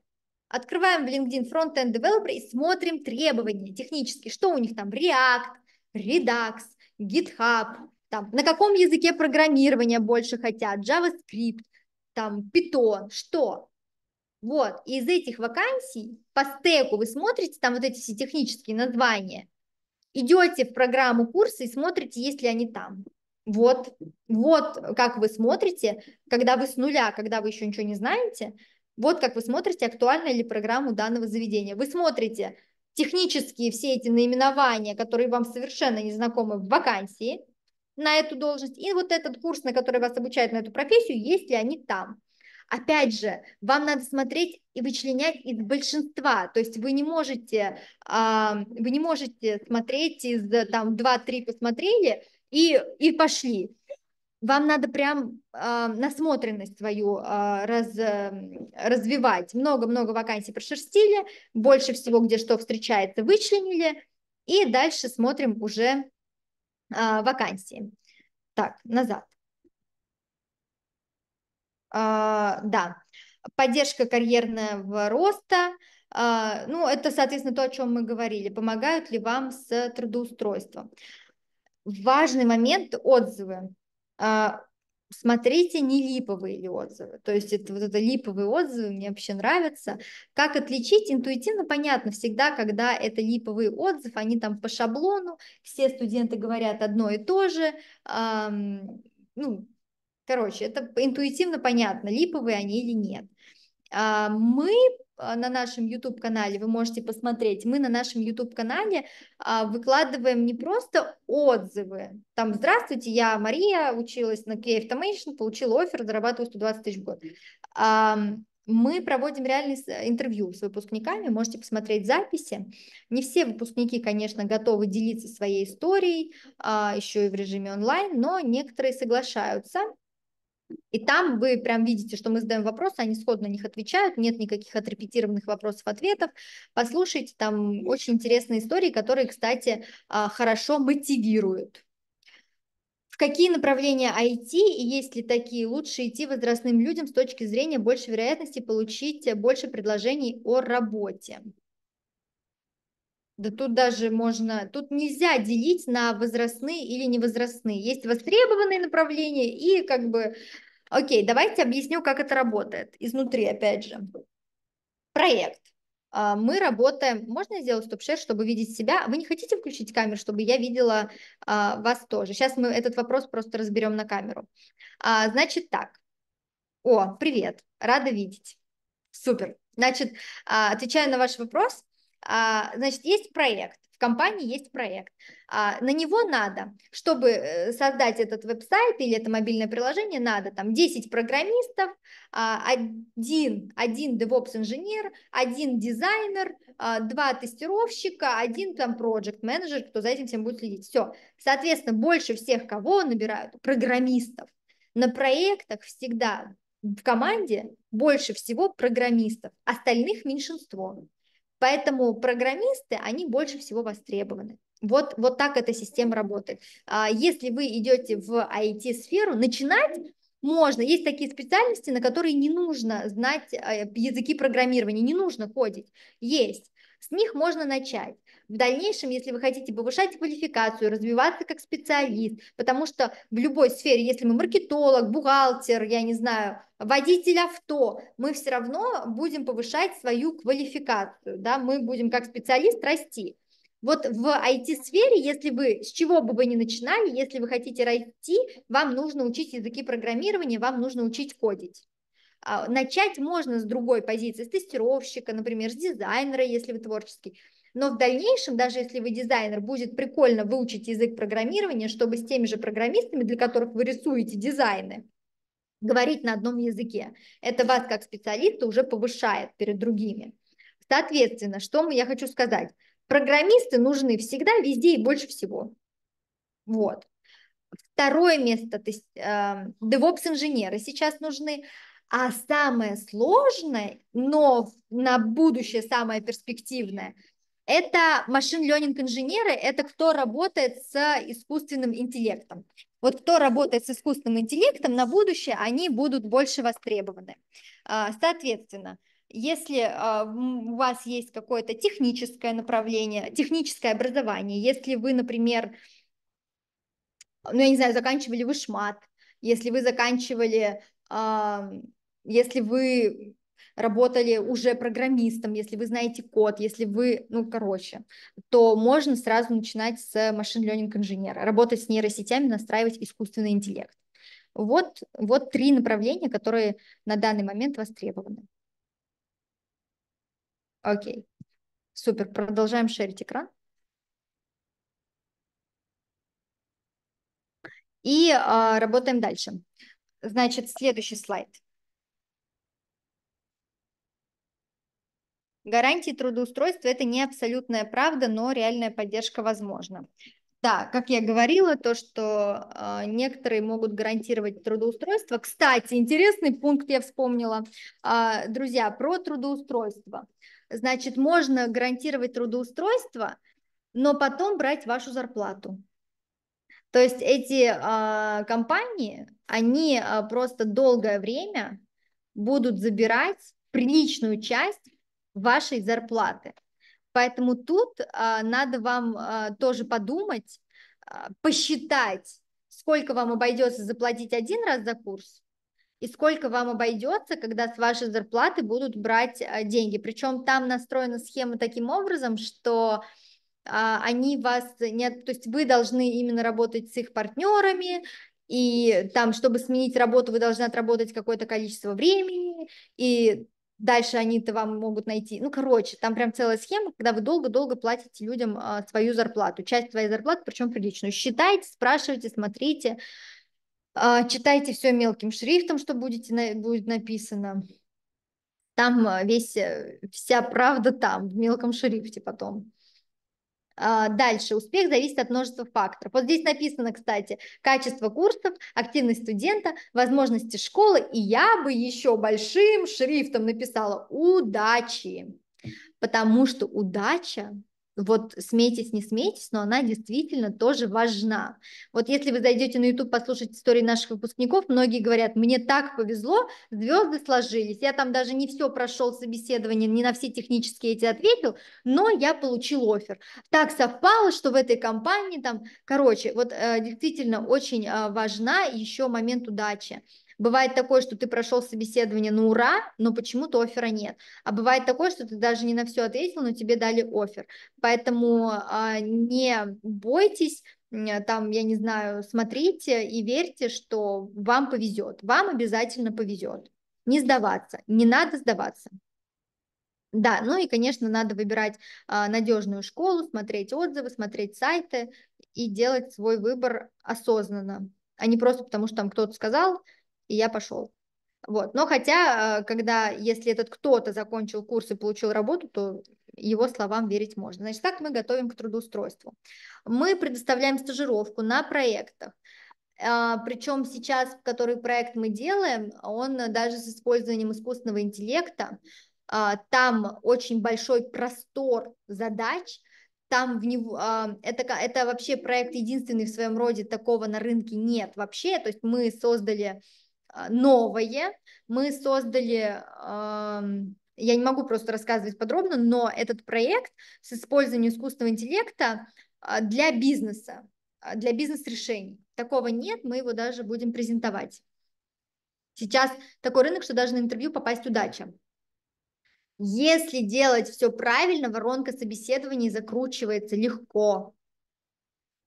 Открываем в LinkedIn фронт-энд девелопер и смотрим требования технические, что у них там React, Redux, GitHub, там, на каком языке программирования больше хотят, JavaScript, там, Python, что. Вот, и из этих вакансий по стеку вы смотрите, там вот эти все технические названия, идете в программу курса и смотрите, есть ли они там. Вот, вот как вы смотрите, когда вы с нуля, когда вы еще ничего не знаете, вот как вы смотрите, актуальна ли программа данного заведения. Вы смотрите технические все эти наименования, которые вам совершенно не знакомы в вакансии на эту должность, и вот этот курс, на который вас обучают на эту профессию, есть ли они там. Опять же, вам надо смотреть и вычленять из большинства, то есть вы не можете, а, вы не можете смотреть из там 2-3 посмотрели, и, и пошли. Вам надо прям э, насмотренность свою э, раз, эм, развивать. Много-много вакансий прошерстили, больше всего, где что встречается, вычленили, и дальше смотрим уже э, вакансии. Так, назад. Э, да, поддержка карьерного роста. Э, ну, это, соответственно, то, о чем мы говорили. Помогают ли вам с трудоустройством? Важный момент – отзывы. А, смотрите не липовые ли отзывы, то есть это, вот это липовые отзывы мне вообще нравятся. Как отличить? Интуитивно понятно всегда, когда это липовые отзывы, они там по шаблону, все студенты говорят одно и то же, ну, короче, это интуитивно понятно, липовые они или нет. А, мы а, на нашем YouTube-канале, вы можете посмотреть, мы на нашем YouTube-канале а, выкладываем не просто отзывы, там, здравствуйте, я Мария, училась на Key Automation, получила офер, зарабатываю 120 тысяч в год. Мы проводим реальные интервью с выпускниками, можете посмотреть записи. Не все выпускники, конечно, готовы делиться своей историей, еще и в режиме онлайн, но некоторые соглашаются, и там вы прям видите, что мы задаем вопросы, они сходно на них отвечают, нет никаких отрепетированных вопросов-ответов. Послушайте, там очень интересные истории, которые, кстати, а, хорошо мотивируют. В какие направления IT и есть ли такие лучше идти возрастным людям с точки зрения большей вероятности получить больше предложений о работе? Да тут даже можно, тут нельзя делить на возрастные или невозрастные. Есть востребованные направления и как бы... Окей, давайте объясню, как это работает изнутри, опять же. Проект. А, мы работаем... Можно сделать стоп-шер, чтобы видеть себя? Вы не хотите включить камеру, чтобы я видела а, вас тоже? Сейчас мы этот вопрос просто разберем на камеру. А, значит так. О, привет, рада видеть. Супер. Значит, отвечая на ваш вопрос, а, значит, есть проект, в компании есть проект. А, на него надо, чтобы э, создать этот веб-сайт или это мобильное приложение, надо там 10 программистов, а, один, один DevOps-инженер, один дизайнер, два тестировщика, один там проект менеджер кто за этим всем будет следить. Все. Соответственно, больше всех кого набирают? Программистов. На проектах всегда в команде больше всего программистов, остальных меньшинство. Поэтому программисты, они больше всего востребованы. Вот, вот так эта система работает. А, если вы идете в IT-сферу, начинать можно. Есть такие специальности, на которые не нужно знать э, языки программирования, не нужно ходить. Есть. С них можно начать в дальнейшем, если вы хотите повышать квалификацию, развиваться как специалист, потому что в любой сфере, если мы маркетолог, бухгалтер, я не знаю, водитель авто, мы все равно будем повышать свою квалификацию, да, мы будем как специалист расти. Вот в IT-сфере, если вы, с чего бы вы ни начинали, если вы хотите расти, вам нужно учить языки программирования, вам нужно учить кодить. А, начать можно с другой позиции, с тестировщика, например, с дизайнера, если вы творческий. Но в дальнейшем, даже если вы дизайнер, будет прикольно выучить язык программирования, чтобы с теми же программистами, для которых вы рисуете дизайны, говорить на одном языке. Это вас как специалиста уже повышает перед другими. Соответственно, что я хочу сказать? Программисты нужны всегда, везде и больше всего. Вот. Второе место, то есть э, DevOps-инженеры сейчас нужны. А самое сложное, но на будущее самое перспективное – это машин ленинг инженеры, это кто работает с искусственным интеллектом. Вот кто работает с искусственным интеллектом, на будущее они будут больше востребованы. А, соответственно, если а, у вас есть какое-то техническое направление, техническое образование, если вы, например, ну, я не знаю, заканчивали вы шмат, если вы заканчивали, а, если вы работали уже программистом, если вы знаете код, если вы, ну, короче, то можно сразу начинать с машин-ленинг инженера, работать с нейросетями, настраивать искусственный интеллект. Вот, вот три направления, которые на данный момент востребованы. Окей, супер, продолжаем шерить экран. И а, работаем дальше. Значит, следующий слайд. Гарантии трудоустройства – это не абсолютная правда, но реальная поддержка возможна. Да, как я говорила, то, что э, некоторые могут гарантировать трудоустройство. Кстати, интересный пункт я вспомнила, э, друзья, про трудоустройство. Значит, можно гарантировать трудоустройство, но потом брать вашу зарплату. То есть эти э, компании, они э, просто долгое время будут забирать приличную часть вашей зарплаты. Поэтому тут а, надо вам а, тоже подумать, а, посчитать, сколько вам обойдется заплатить один раз за курс и сколько вам обойдется, когда с вашей зарплаты будут брать а, деньги. Причем там настроена схема таким образом, что а, они вас нет, то есть вы должны именно работать с их партнерами, и там, чтобы сменить работу, вы должны отработать какое-то количество времени, и Дальше они это вам могут найти. Ну, короче, там прям целая схема, когда вы долго-долго платите людям э, свою зарплату, часть твоей зарплаты, причем приличную. Считайте, спрашивайте, смотрите, э, читайте все мелким шрифтом, что будете, на, будет написано. Там а, весь, э, вся правда там, в мелком шрифте потом. А, дальше. Успех зависит от множества факторов. Вот здесь написано, кстати, качество курсов, активность студента, возможности школы. И я бы еще большим шрифтом написала «удачи», потому что удача вот смейтесь, не смейтесь, но она действительно тоже важна. Вот если вы зайдете на YouTube послушать истории наших выпускников, многие говорят, мне так повезло, звезды сложились, я там даже не все прошел собеседование, не на все технические эти ответил, но я получил офер. Так совпало, что в этой компании там, короче, вот э, действительно очень э, важна еще момент удачи. Бывает такое, что ты прошел собеседование на ну, ура, но почему-то оффера нет. А бывает такое, что ты даже не на все ответил, но тебе дали офер. Поэтому э, не бойтесь там, я не знаю, смотрите и верьте, что вам повезет, вам обязательно повезет. Не сдаваться, не надо сдаваться. Да, ну и, конечно, надо выбирать а, надежную школу, смотреть отзывы, смотреть сайты и делать свой выбор осознанно, а не просто потому, что там кто-то сказал, и я пошел. Вот. Но хотя, э, когда, если этот кто-то закончил курс и получил работу, то его словам верить можно. Значит, так мы готовим к трудоустройству. Мы предоставляем стажировку на проектах. А, Причем сейчас, который проект мы делаем, он даже с использованием искусственного интеллекта, а, там очень большой простор задач, там в него, а, это, это вообще проект единственный в своем роде, такого на рынке нет вообще, то есть мы создали а, новое. Мы создали, я не могу просто рассказывать подробно, но этот проект с использованием искусственного интеллекта а, для бизнеса, а, для бизнес-решений. Такого нет, мы его даже будем презентовать. Сейчас такой рынок, что даже на интервью попасть удача. Если делать все правильно, воронка собеседований закручивается легко.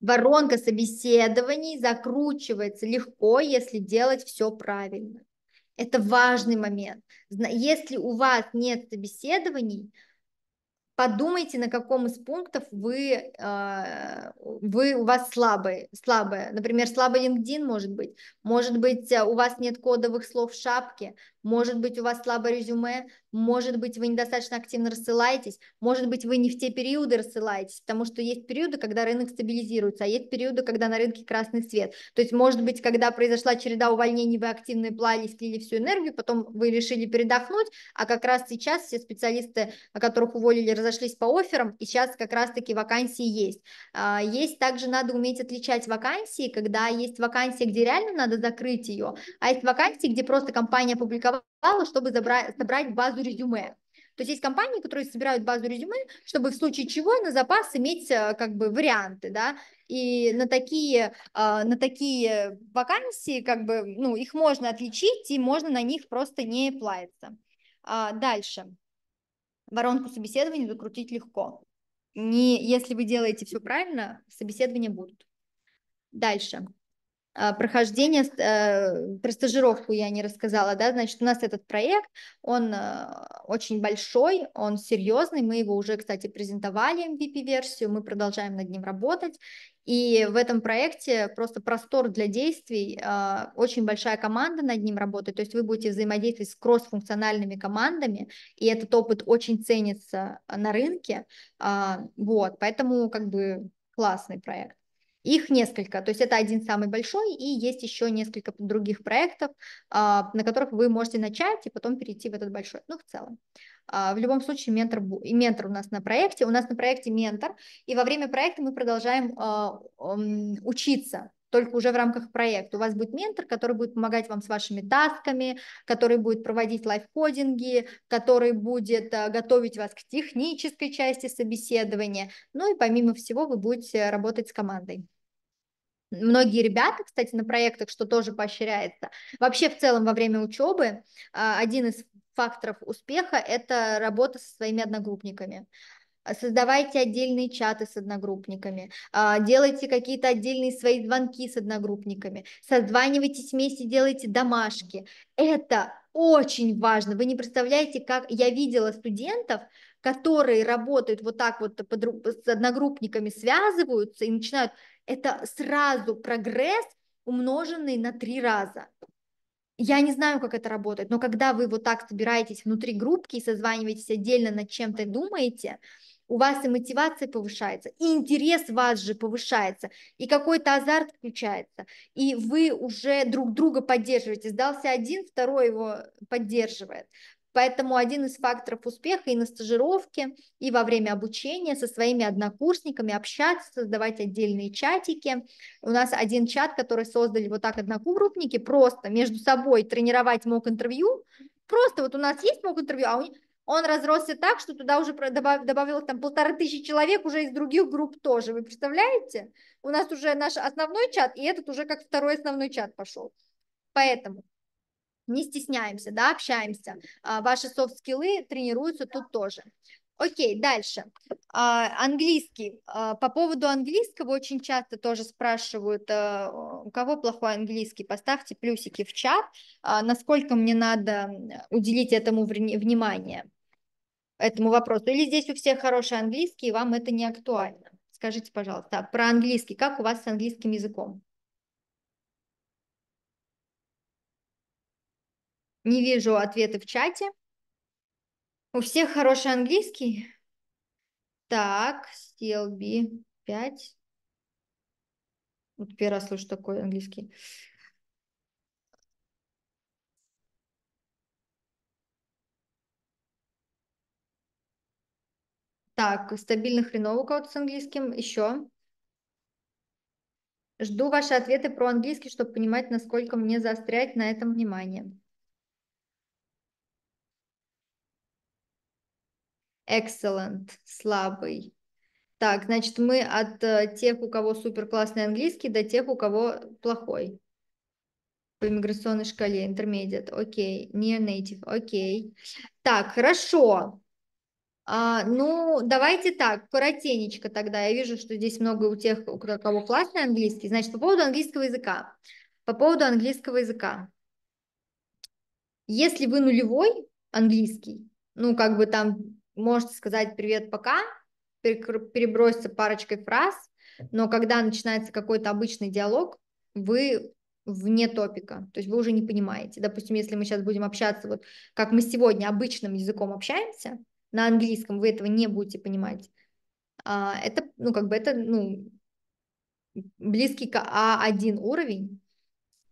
Воронка собеседований закручивается легко, если делать все правильно. Это важный момент. Если у вас нет собеседований, подумайте, на каком из пунктов вы, э, вы у вас слабые, слабые. Например, слабый LinkedIn может быть. Может быть, э, у вас нет кодовых слов в шапке может быть, у вас слабое резюме, может быть, вы недостаточно активно рассылаетесь, может быть, вы не в те периоды рассылаетесь, потому что есть периоды, когда рынок стабилизируется, а есть периоды, когда на рынке красный свет. То есть, может быть, когда произошла череда увольнений, вы активно плали, слили всю энергию, потом вы решили передохнуть, а как раз сейчас все специалисты, которых уволили, разошлись по офферам, и сейчас как раз-таки вакансии есть. А, есть также надо уметь отличать вакансии, когда есть вакансия, где реально надо закрыть ее, а есть вакансии, где просто компания опубликовала публиковала, чтобы забрать, собрать базу резюме. То есть есть компании, которые собирают базу резюме, чтобы в случае чего на запас иметь э, как бы варианты, да, и на такие, э, на такие вакансии как бы, ну, их можно отличить и можно на них просто не плавиться. А, дальше. Воронку собеседования закрутить легко. Не, если вы делаете все правильно, собеседования будут. Дальше. А, прохождение, э, про стажировку я не рассказала, да, значит, у нас этот проект, он э, очень большой, он серьезный, мы его уже, кстати, презентовали MVP-версию, мы продолжаем над ним работать, и в этом проекте просто простор для действий, а, очень большая команда над ним работает, то есть вы будете взаимодействовать с кросс-функциональными командами, и этот опыт очень ценится на рынке, а, вот, поэтому как бы классный проект. Их несколько, то есть это один самый большой, и есть еще несколько других проектов, а, на которых вы можете начать и потом перейти в этот большой, ну, в целом. А, в любом случае, ментор, ментор у нас на проекте, у нас на проекте ментор, и во время проекта мы продолжаем а, учиться, только уже в рамках проекта. У вас будет ментор, который будет помогать вам с вашими тасками, который будет проводить лайфкодинги, который будет э, готовить вас к технической части собеседования. Ну и помимо всего вы будете работать с командой. Многие ребята, кстати, на проектах, что тоже поощряется. Вообще, в целом, во время учебы э, один из факторов успеха – это работа со своими одногруппниками. А, создавайте отдельные чаты с одногруппниками, а, делайте какие-то отдельные свои звонки с одногруппниками, созванивайтесь вместе, делайте домашки. Это очень важно. Вы не представляете, как я видела студентов, которые работают вот так вот с одногруппниками, связываются и начинают. Это сразу прогресс, умноженный на три раза. Я не знаю, как это работает, но когда вы вот так собираетесь внутри группки и созваниваетесь отдельно над чем-то думаете, у вас и мотивация повышается, и интерес вас же повышается, и какой-то азарт включается, и вы уже друг друга поддерживаете. Сдался один, второй его поддерживает. Поэтому один из факторов успеха и на стажировке, и во время обучения со своими однокурсниками общаться, создавать отдельные чатики. У нас один чат, который создали вот так однокурсники, просто между собой тренировать мог интервью. Просто вот у нас есть мог интервью, а у них он разросся так, что туда уже добав, добавилось там полторы тысячи человек уже из других групп тоже, вы представляете? У нас уже наш основной чат, и этот уже как второй основной чат пошел. Поэтому не стесняемся, да, общаемся. А ваши софт-скиллы тренируются тут тоже. Окей, дальше. А, английский. А, по поводу английского очень часто тоже спрашивают, а, у кого плохой английский, поставьте плюсики в чат, а, насколько мне надо уделить этому внимание, этому вопросу. Или здесь у всех хороший английский, и вам это не актуально. Скажите, пожалуйста, а про английский. Как у вас с английским языком? Не вижу ответы в чате. У всех хороший английский? Так, CLB 5. Вот первый раз слышу такой английский. Так, стабильно хреново у кого-то с английским. Еще. Жду ваши ответы про английский, чтобы понимать, насколько мне заострять на этом внимание. excellent, слабый. Так, значит, мы от э, тех, у кого супер классный английский, до тех, у кого плохой. По миграционной шкале, intermediate, окей, okay. near native, окей. Okay. Так, хорошо. А, ну, давайте так, коротенечко тогда. Я вижу, что здесь много у тех, у кого классный английский. Значит, по поводу английского языка. По поводу английского языка. Если вы нулевой английский, ну, как бы там можете сказать «привет, пока», переброситься парочкой фраз, но когда начинается какой-то обычный диалог, вы вне топика, то есть вы уже не понимаете. Допустим, если мы сейчас будем общаться, вот как мы сегодня обычным языком общаемся, на английском вы этого не будете понимать. А, это, ну, как бы это, ну, близкий к А1 уровень,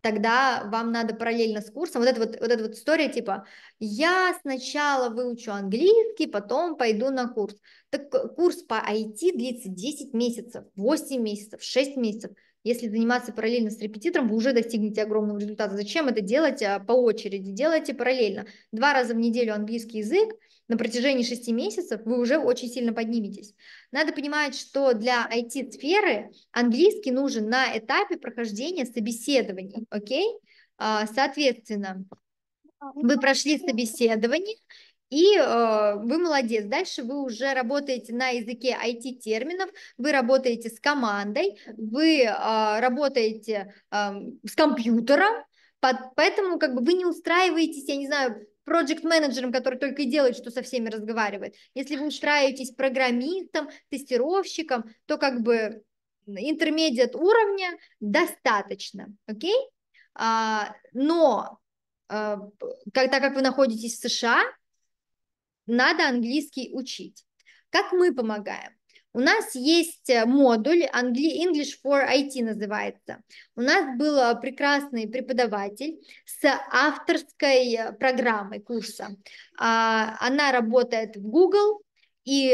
тогда вам надо параллельно с курсом, вот эта вот, вот, эта вот история типа, я сначала выучу английский, потом пойду на курс. Так э, курс по IT длится 10 месяцев, 8 месяцев, 6 месяцев – если заниматься параллельно с репетитором, вы уже достигнете огромного результата. Зачем это делать а, по очереди? Делайте параллельно. Два раза в неделю английский язык, на протяжении шести месяцев вы уже очень сильно подниметесь. Надо понимать, что для IT-сферы английский нужен на этапе прохождения собеседований, окей? А, соответственно, вы прошли собеседование, и э, вы молодец. Дальше вы уже работаете на языке IT-терминов, вы работаете с командой, вы э, работаете э, с компьютером, под, поэтому как бы вы не устраиваетесь, я не знаю, проект-менеджером, который только и делает, что со всеми разговаривает. Если вы устраиваетесь программистом, тестировщиком, то как бы интермедиат уровня достаточно, окей? А, но э, а, когда, как вы находитесь в США, надо английский учить. Как мы помогаем? У нас есть э, модуль English for IT называется. У нас был э, прекрасный преподаватель с авторской э, программой курса. А, она работает в Google, и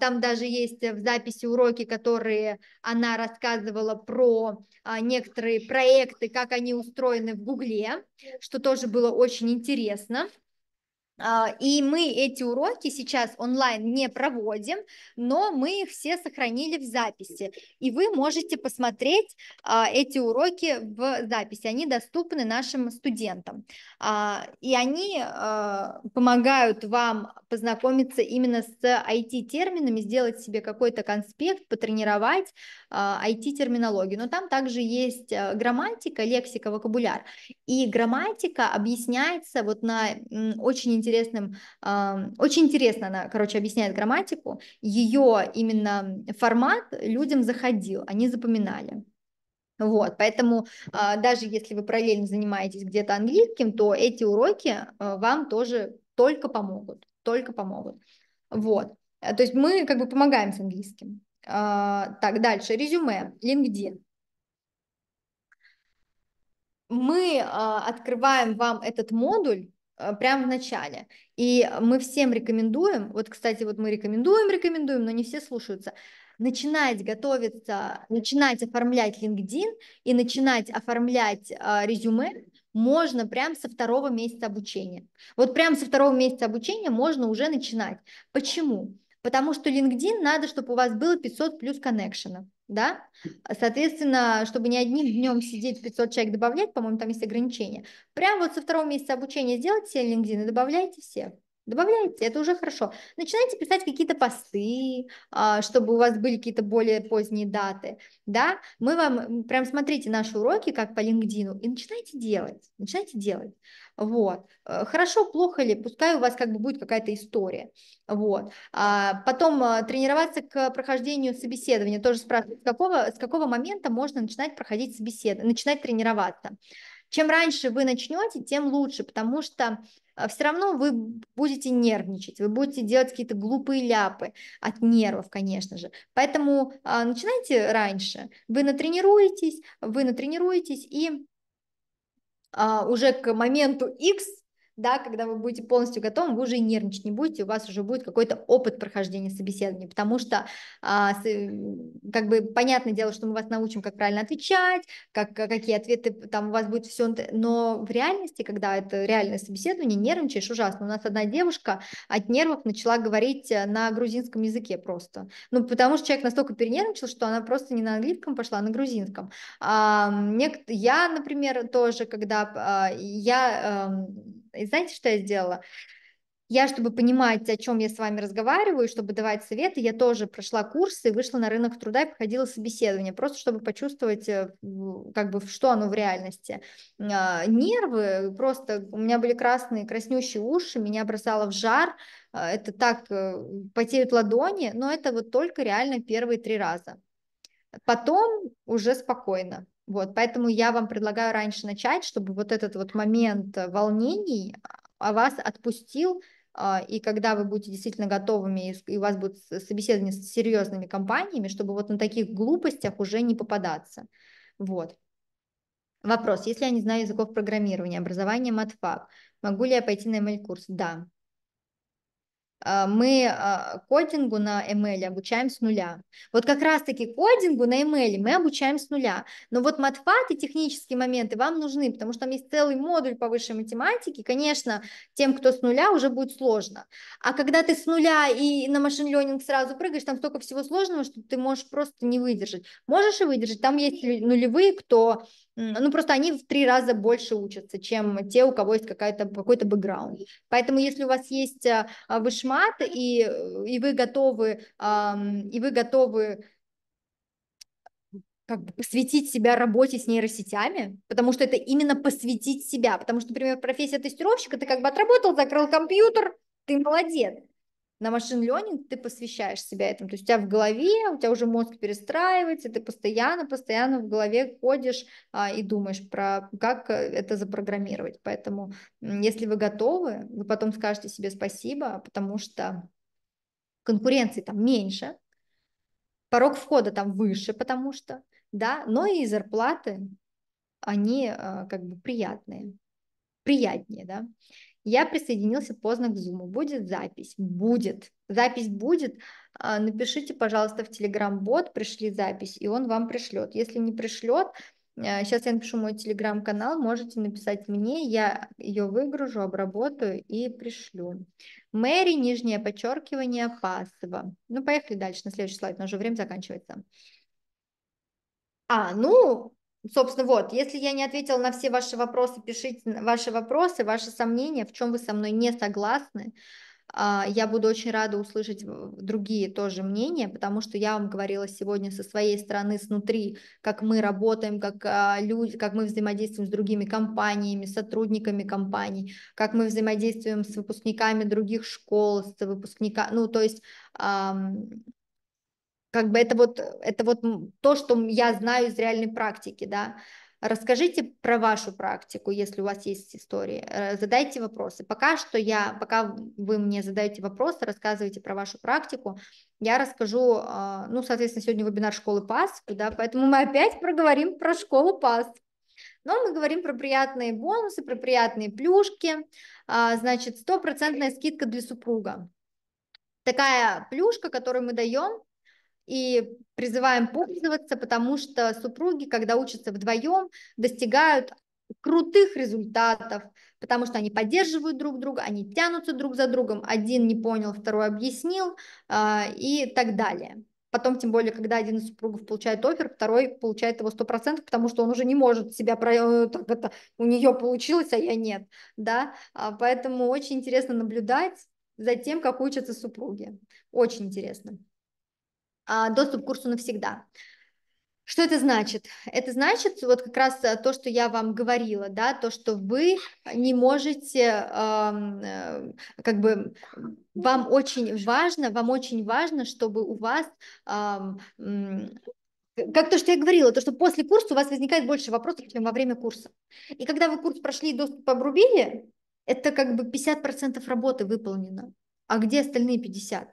там даже есть в записи уроки, которые она рассказывала про а, некоторые проекты, как они устроены в Гугле, что тоже было очень интересно. А, и мы эти уроки сейчас онлайн не проводим, но мы их все сохранили в записи. И вы можете посмотреть а, эти уроки в записи. Они доступны нашим студентам. А, и они помогают вам познакомиться именно с IT-терминами, сделать себе какой-то конспект, потренировать IT-терминологию, а, но там также есть э, грамматика, лексика, вокабуляр. И грамматика объясняется вот на очень интересным, а, очень интересно она, короче, объясняет грамматику. Ее именно формат людям заходил, они запоминали. Вот, поэтому а, даже если вы параллельно занимаетесь где-то английским, то эти уроки вам тоже только помогут, только помогут. Вот, то есть мы как бы помогаем с английским. А, так, дальше, резюме, LinkedIn. Мы а, открываем вам этот модуль а, прямо в начале, и мы всем рекомендуем, вот, кстати, вот мы рекомендуем, рекомендуем, но не все слушаются, начинать готовиться, начинать оформлять LinkedIn и начинать оформлять резюме можно прямо со второго месяца обучения. Вот прямо со второго месяца обучения можно уже начинать. Почему? Потому что LinkedIn надо, чтобы у вас было 500 плюс коннекшенов, да? Соответственно, чтобы не одним днем сидеть 500 человек добавлять, по-моему, там есть ограничения. Прямо вот со второго месяца обучения сделайте все LinkedIn и добавляйте все, Добавляйте, это уже хорошо. Начинайте писать какие-то посты, а, чтобы у вас были какие-то более поздние даты, да, мы вам, прям смотрите наши уроки, как по LinkedIn, и начинайте делать, начинайте делать. Вот. Э, хорошо, плохо ли, пускай у вас как бы будет какая-то история. Вот. А потом э, тренироваться к прохождению собеседования. Тоже спрашивают, с какого, с какого момента можно начинать проходить собеседование, начинать тренироваться. Чем раньше вы начнете, тем лучше, потому что э, все равно вы будете нервничать, вы будете делать какие-то глупые ляпы от нервов, конечно же. Поэтому а, начинайте раньше, вы натренируетесь, вы натренируетесь и а, уже к моменту X да, когда вы будете полностью готовы, вы уже нервничать не будете, у вас уже будет какой-то опыт прохождения собеседования, потому что, а, с, э, как бы, понятное дело, что мы вас научим, как правильно отвечать, как, э, какие ответы там у вас будет все, но в реальности, когда это реальное собеседование, нервничаешь ужасно. У нас одна девушка от нервов начала говорить э, на грузинском языке просто, ну, потому что человек настолько перенервничал, что она просто не на английском пошла, а на грузинском. А, я, например, тоже, когда а, я эм, и знаете, что я сделала? Я, чтобы понимать, о чем я с вами разговариваю, чтобы давать советы, я тоже прошла курсы, вышла на рынок труда и проходила собеседование, просто чтобы почувствовать, э, как бы, что оно в реальности. А, нервы, просто у меня были красные, краснющие уши, меня бросало в жар, а, это так, э, потеют ладони, но это вот только реально первые три раза. Потом уже спокойно, вот, поэтому я вам предлагаю раньше начать, чтобы вот этот вот момент э, волнений о а, а вас отпустил, а, и когда вы будете действительно готовыми, и у вас будут собеседования с серьезными компаниями, чтобы вот на таких глупостях уже не попадаться. Вот. Вопрос. Если я не знаю языков программирования, образования матфак, могу ли я пойти на ML-курс? Да, а, мы а, кодингу на ML обучаем с нуля. Вот как раз-таки кодингу на ML мы обучаем с нуля. Но вот и технические моменты вам нужны, потому что там есть целый модуль по высшей математике. Конечно, тем, кто с нуля, уже будет сложно. А когда ты с нуля и на машин ленинг сразу прыгаешь, там столько всего сложного, что ты можешь просто не выдержать. Можешь и выдержать. Там есть нулевые, кто ну просто они в три раза больше учатся, чем те, у кого есть какая-то, какой-то бэкграунд. Поэтому если у вас есть а, а, вышмат, и, э, и вы готовы, и вы готовы как бы посвятить себя работе с нейросетями, потому что это именно посвятить себя, потому что, например, профессия тестировщика, ты как бы отработал, закрыл компьютер, ты молодец, на машин learning ты посвящаешь себя этому, то есть у тебя в голове, у тебя уже мозг перестраивается, ты постоянно-постоянно в голове ходишь а, и думаешь про как э, это запрограммировать. Поэтому если вы готовы, вы потом скажете себе спасибо, потому что конкуренции там меньше, порог входа там выше, потому что, да, но и зарплаты, они а, как бы приятные, приятнее, да. Я присоединился поздно к Zoom. Будет запись? Будет. Запись будет. А, напишите, пожалуйста, в Telegram-бот, пришли запись, и он вам пришлет. Если не пришлет, сейчас э, я напишу мой Telegram-канал, можете написать мне, я ее выгружу, обработаю и пришлю. Мэри, нижнее подчеркивание, пассово. Ну, поехали дальше, на следующий слайд, Но уже время заканчивается. А, ну, собственно, вот, если я не ответила на все ваши вопросы, пишите ваши вопросы, ваши сомнения, в чем вы со мной не согласны. А, я буду очень рада услышать э, другие тоже мнения, потому что я вам говорила сегодня со своей стороны, снутри, как мы работаем, как а, люди, как мы взаимодействуем с другими компаниями, сотрудниками компаний, как мы взаимодействуем с выпускниками других школ, с выпускниками, ну, то есть как бы это вот, это вот то, что я знаю из реальной практики, да. Расскажите про вашу практику, если у вас есть истории. Э, задайте вопросы. Пока что я, пока вы мне задаете вопросы, рассказывайте про вашу практику, я расскажу, а, ну, соответственно, сегодня вебинар школы ПАС, да, поэтому мы опять проговорим про школу ПАС. Но мы говорим про приятные бонусы, про приятные плюшки, а, значит, стопроцентная скидка для супруга. Такая плюшка, которую мы даем, и призываем пользоваться, потому что супруги, когда учатся вдвоем, достигают крутых результатов, потому что они поддерживают друг друга, они тянутся друг за другом, один не понял, второй объяснил а, и так далее. Потом, тем более, когда один из супругов получает офер, второй получает его 100%, потому что он уже не может себя, э, так это, у нее получилось, а я нет, да, а, поэтому очень интересно наблюдать за тем, как учатся супруги, очень интересно. А, доступ к курсу навсегда. Что это значит? Это значит вот как раз э, то, что я вам говорила, да, то, что вы не можете, э, как бы, вам очень важно, вам очень важно, чтобы у вас э, как то, что я говорила, то, что после курса у вас возникает больше вопросов, чем во время курса. И когда вы курс прошли и доступ обрубили, это как бы 50% работы выполнено. А где остальные 50?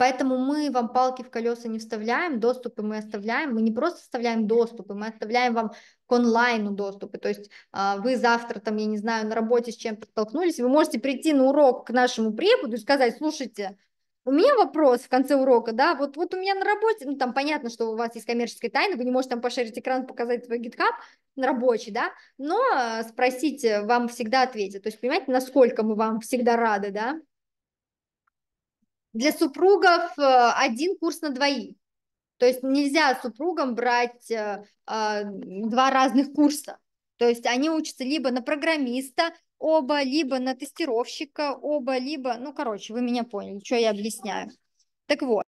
Поэтому мы вам палки в колеса не вставляем, доступы мы оставляем, мы не просто оставляем доступы, мы оставляем вам к онлайну доступы, то есть а, вы завтра там, я не знаю, на работе с чем-то столкнулись, вы можете прийти на урок к нашему преподу и сказать, слушайте, у меня вопрос в конце урока, да, вот, вот у меня на работе, ну, там понятно, что у вас есть коммерческая тайна, вы не можете там пошерить экран, показать свой гитхаб на рабочий, да, но а, спросите, вам всегда ответят, то есть, понимаете, насколько мы вам всегда рады, да, для супругов э, один курс на двоих. То есть нельзя супругам брать э, э, два разных курса. То есть они учатся либо на программиста оба, либо на тестировщика оба, либо, ну, короче, вы меня поняли, что я объясняю. Так вот.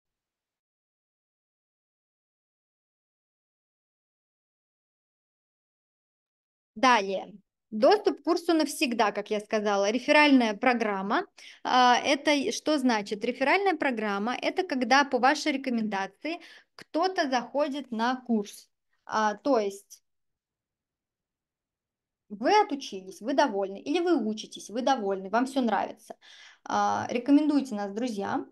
Далее. Доступ к курсу навсегда, как я сказала. Реферальная программа. А, это что значит? Реферальная программа – это когда по вашей рекомендации кто-то заходит на курс. А, то есть вы отучились, вы довольны, или вы учитесь, вы довольны, вам все нравится. А, рекомендуйте нас друзьям.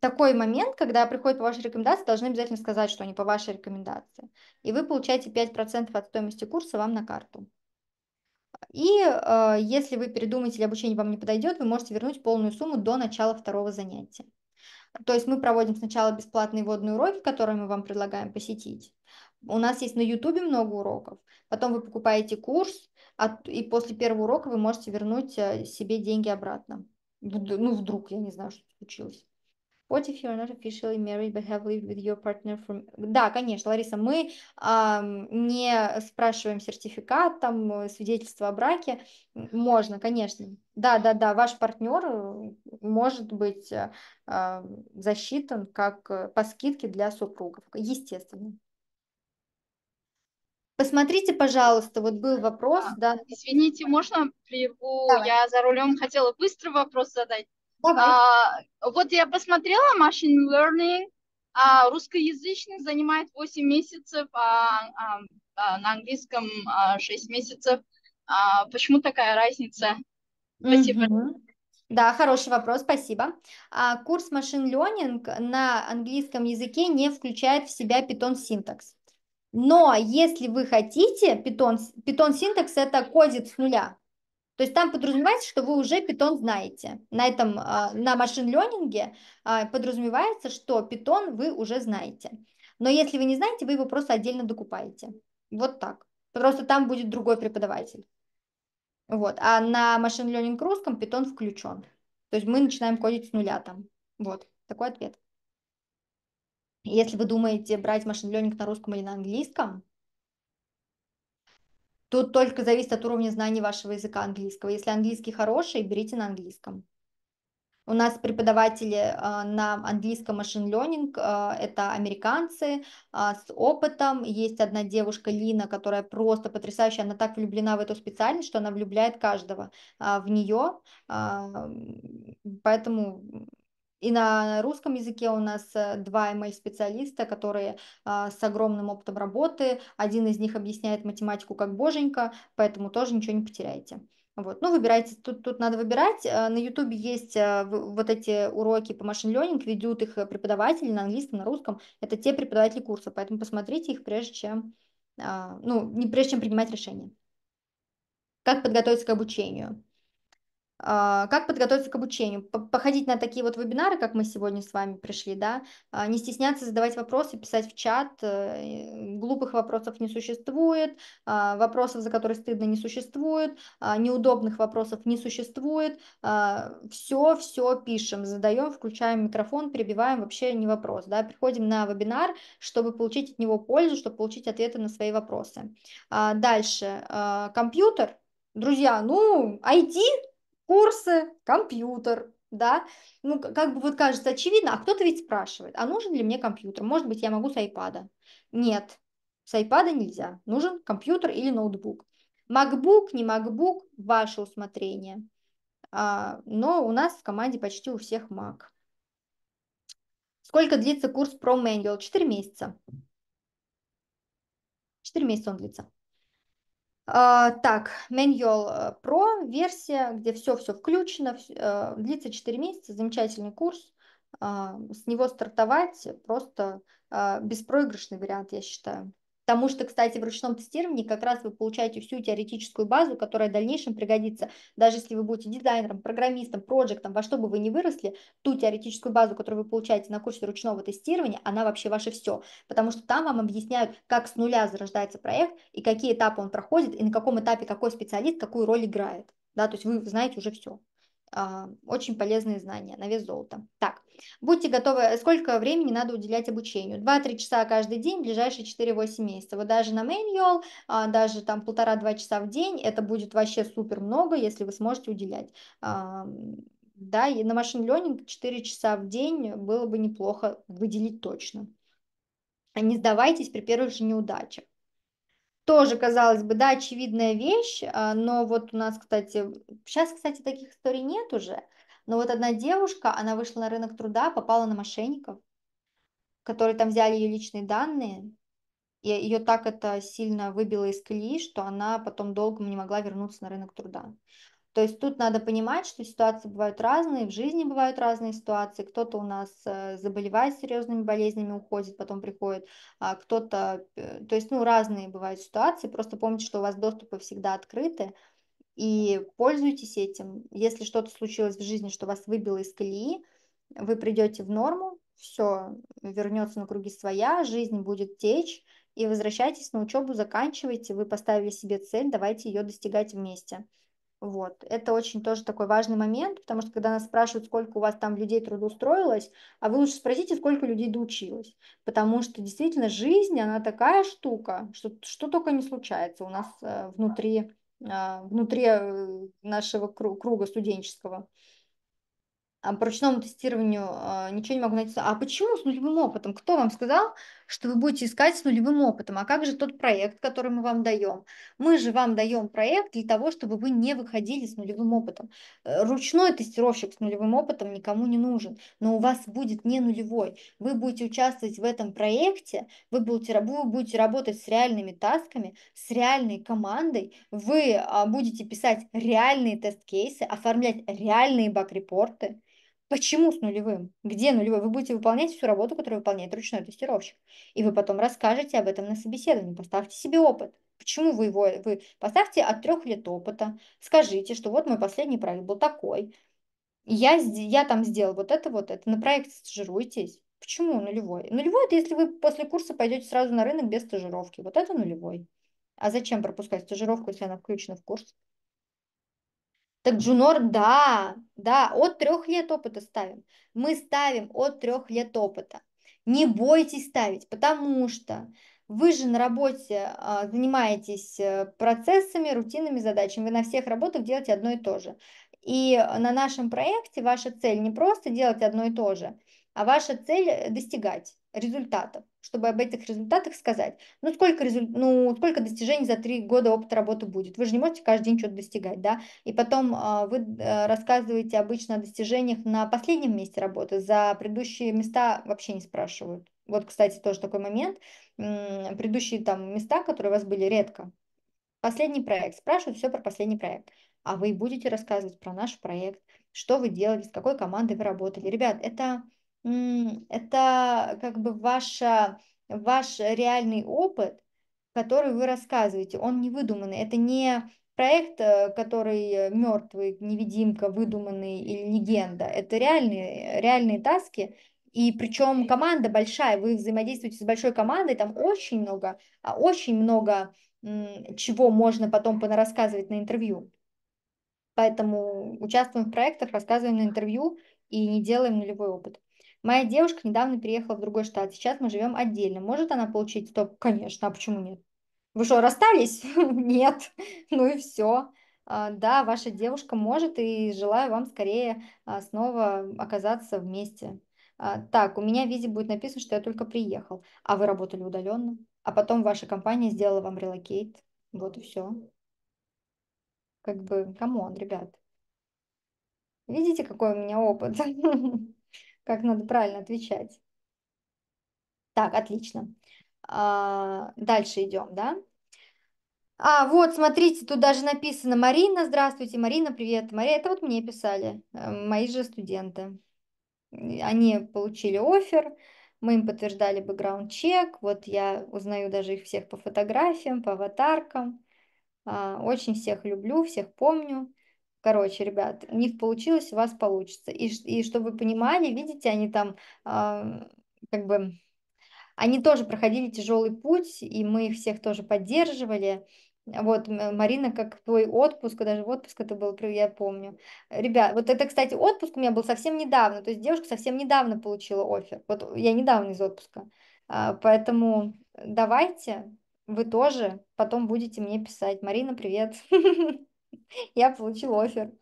Такой момент, когда приходят по вашей рекомендации, должны обязательно сказать, что они по вашей рекомендации. И вы получаете 5% от стоимости курса вам на карту. И э, если вы передумаете или обучение вам не подойдет, вы можете вернуть полную сумму до начала второго занятия. То есть мы проводим сначала бесплатные водные уроки, которые мы вам предлагаем посетить. У нас есть на YouTube много уроков. Потом вы покупаете курс, и после первого урока вы можете вернуть э, себе деньги обратно. Ну, вдруг, я не знаю, что случилось. What if you're not officially married but have lived with your partner from... Да, конечно, Лариса, мы э, не спрашиваем сертификат, там, э, свидетельство о браке. Можно, конечно. Да, да, да, ваш партнер э, может быть э, засчитан как э, по скидке для супругов, естественно. Посмотрите, пожалуйста, вот был вопрос, а, да. Извините, можно прерву? Я за рулем хотела быстро вопрос задать. Давай. А, вот я посмотрела машин learning, а русскоязычный занимает 8 месяцев, а, а, а на английском а, 6 месяцев. А, почему такая разница? Спасибо. Угу. Да, хороший вопрос, спасибо. А, курс Machine Learning на английском языке не включает в себя Python синтакс. Но если вы хотите, Python, Python синтакс это кодит с нуля, то есть там подразумевается, что вы уже питон знаете. На этом, а, на машин-ленинге а, подразумевается, что питон вы уже знаете. Но если вы не знаете, вы его просто отдельно докупаете. Вот так. Просто там будет другой преподаватель. Вот. А на машин ленинг русском питон включен. То есть мы начинаем кодить с нуля там. Вот. Такой ответ. Если вы думаете брать машин ленинг на русском или на английском, Тут только зависит от уровня знаний вашего языка английского. Если английский хороший, берите на английском. У нас преподаватели а, на английском машин learning, а, это американцы а, с опытом. Есть одна девушка Лина, которая просто потрясающая, она так влюблена в эту специальность, что она влюбляет каждого в нее. Поэтому и на русском языке у нас э, два ML-специалиста, которые а, с огромным опытом работы. Один из них объясняет математику как боженька, поэтому тоже ничего не потеряете. Вот. Ну, выбирайте, тут, тут надо выбирать. Э, на YouTube есть э, вот эти уроки по машин learning, ведут их преподаватели на английском, на русском. Это те преподаватели курса, поэтому посмотрите их, прежде чем, а, ну, не прежде чем принимать решение. Как подготовиться к обучению? А, как подготовиться к обучению, походить на такие вот вебинары, как мы сегодня с вами пришли, да, а, не стесняться задавать вопросы, писать в чат, э, глупых вопросов не существует, а, вопросов, за которые стыдно, не существует, неудобных вопросов не существует, все, все пишем, задаем, включаем микрофон, перебиваем, вообще не вопрос, да, приходим на вебинар, чтобы получить от него пользу, чтобы получить ответы на свои вопросы. Дальше, компьютер, Друзья, ну, IT курсы, компьютер, да, ну, как бы вот кажется очевидно, а кто-то ведь спрашивает, а нужен ли мне компьютер, может быть, я могу с iPad. Нет, с iPad нельзя, нужен компьютер или ноутбук. MacBook, не MacBook, ваше усмотрение. А, но у нас в команде почти у всех Mac. Сколько длится курс Pro Manual? Четыре месяца. Четыре месяца он длится. А, так, Manual э, Pro версия, где все-все включено, э, длится 4 месяца, замечательный курс. А, с него стартовать просто а, беспроигрышный вариант, я считаю. Потому что, кстати, в ручном тестировании как раз вы получаете всю теоретическую базу, которая в дальнейшем пригодится. Даже если вы будете дизайнером, программистом, проектом, во что бы вы ни выросли, ту теоретическую базу, которую вы получаете на курсе ручного тестирования, она вообще ваше все. Потому что там вам объясняют, как с нуля зарождается проект и какие этапы он проходит, и на каком этапе какой специалист какую роль играет. Да, то есть вы знаете уже все. А, очень полезные знания на вес золота. Так, будьте готовы, сколько времени надо уделять обучению? 2-3 часа каждый день, ближайшие 4-8 месяцев. Вот даже на manual, а, даже там полтора-два часа в день, это будет вообще супер много, если вы сможете уделять. А, да, и на машин learning 4 часа в день было бы неплохо выделить точно. Не сдавайтесь при первых же неудачах тоже, казалось бы, да, очевидная вещь, а, но вот у нас, кстати, сейчас, кстати, таких историй нет уже, но вот одна девушка, она вышла на рынок труда, попала на мошенников, которые там взяли ее личные данные, и ее так это сильно выбило из колеи, что она потом долго не могла вернуться на рынок труда. То есть тут надо понимать, что ситуации бывают разные, в жизни бывают разные ситуации. Кто-то у нас э, заболевает серьезными болезнями, уходит, потом приходит, а кто-то... Э, то есть, ну, разные бывают ситуации. Просто помните, что у вас доступы всегда открыты, и пользуйтесь этим. Если что-то случилось в жизни, что вас выбило из колеи, вы придете в норму, все вернется на круги своя, жизнь будет течь, и возвращайтесь на учебу, заканчивайте, вы поставили себе цель, давайте ее достигать вместе. Вот. Это очень тоже такой важный момент, потому что когда нас спрашивают, сколько у вас там людей трудоустроилось, а вы лучше спросите, сколько людей доучилось. Потому что действительно жизнь, она такая штука, что, что только не случается у нас э, внутри, э, внутри э, нашего круга студенческого. А по ручному тестированию ничего не могу найти. А почему с нулевым опытом? Кто вам сказал, что вы будете искать с нулевым опытом. А как же тот проект, который мы вам даем? Мы же вам даем проект для того, чтобы вы не выходили с нулевым опытом. Э, ручной тестировщик с нулевым опытом никому не нужен, но у вас будет не нулевой. Вы будете участвовать в этом проекте, вы будете, вы будете работать с реальными тасками, с реальной командой, вы а, будете писать реальные тест-кейсы, оформлять реальные баг-репорты, Почему с нулевым? Где нулевой? Вы будете выполнять всю работу, которую выполняет ручной тестировщик. И вы потом расскажете об этом на собеседовании. Поставьте себе опыт. Почему вы его... Вы поставьте от трех лет опыта. Скажите, что вот мой последний проект был такой. Я, я там сделал вот это, вот это. На проект стажируйтесь. Почему нулевой? Нулевой – это если вы после курса пойдете сразу на рынок без стажировки. Вот это нулевой. А зачем пропускать стажировку, если она включена в курс? Так джунор, да, да, от трех лет опыта ставим. Мы ставим от трех лет опыта. Не бойтесь ставить, потому что вы же на работе а, занимаетесь э, процессами, рутинными задачами. Вы на всех работах делаете одно и то же. И на нашем проекте ваша цель не просто делать одно и то же, а ваша цель э, достигать результатов, чтобы об этих результатах сказать. Ну сколько, резу... ну, сколько достижений за три года опыта работы будет? Вы же не можете каждый день что-то достигать, да? И потом э, вы э, рассказываете обычно о достижениях на последнем месте работы, за предыдущие места вообще не спрашивают. Вот, кстати, тоже такой момент. М -м, предыдущие там места, которые у вас были, редко. Последний проект. Спрашивают все про последний проект. А вы будете рассказывать про наш проект, что вы делали, с какой командой вы работали. Ребят, это это как бы ваша, ваш реальный опыт, который вы рассказываете, он не выдуманный, это не проект, э, который мертвый, невидимка, выдуманный или легенда, это реальные, реальные таски, и причем команда большая, вы взаимодействуете с большой командой, там очень много, а очень много чего можно потом рассказывать на интервью. Поэтому участвуем в проектах, рассказываем на интервью и не делаем нулевой опыт. Моя девушка недавно переехала в другой штат, сейчас мы живем отдельно. Может она получить стоп? Конечно, а почему нет? Вы что, расстались? Нет. Ну и все. А, да, ваша девушка может, и желаю вам скорее а, снова оказаться вместе. А, так, у меня в визе будет написано, что я только приехал, а вы работали удаленно, а потом ваша компания сделала вам релокейт. Вот и все. Как бы, камон, ребят. Видите, какой у меня опыт? как надо правильно отвечать. Так, отлично. А, дальше идем, да? А, вот, смотрите, тут даже написано Марина, здравствуйте, Марина, привет. Мария, это вот мне писали, э, мои же студенты. Они получили офер, мы им подтверждали бэкграунд-чек, вот я узнаю даже их всех по фотографиям, по аватаркам. А, очень всех люблю, всех помню. Короче, ребят, у них получилось, у вас получится. И, и чтобы вы понимали, видите, они там э, как бы... Они тоже проходили тяжелый путь, и мы их всех тоже поддерживали. Вот, Марина, как твой отпуск, даже в отпуск это был, я помню. Ребят, вот это, кстати, отпуск у меня был совсем недавно, то есть девушка совсем недавно получила офер. Вот я недавно из отпуска. А, поэтому давайте, вы тоже потом будете мне писать. Марина, привет. Я получил офер.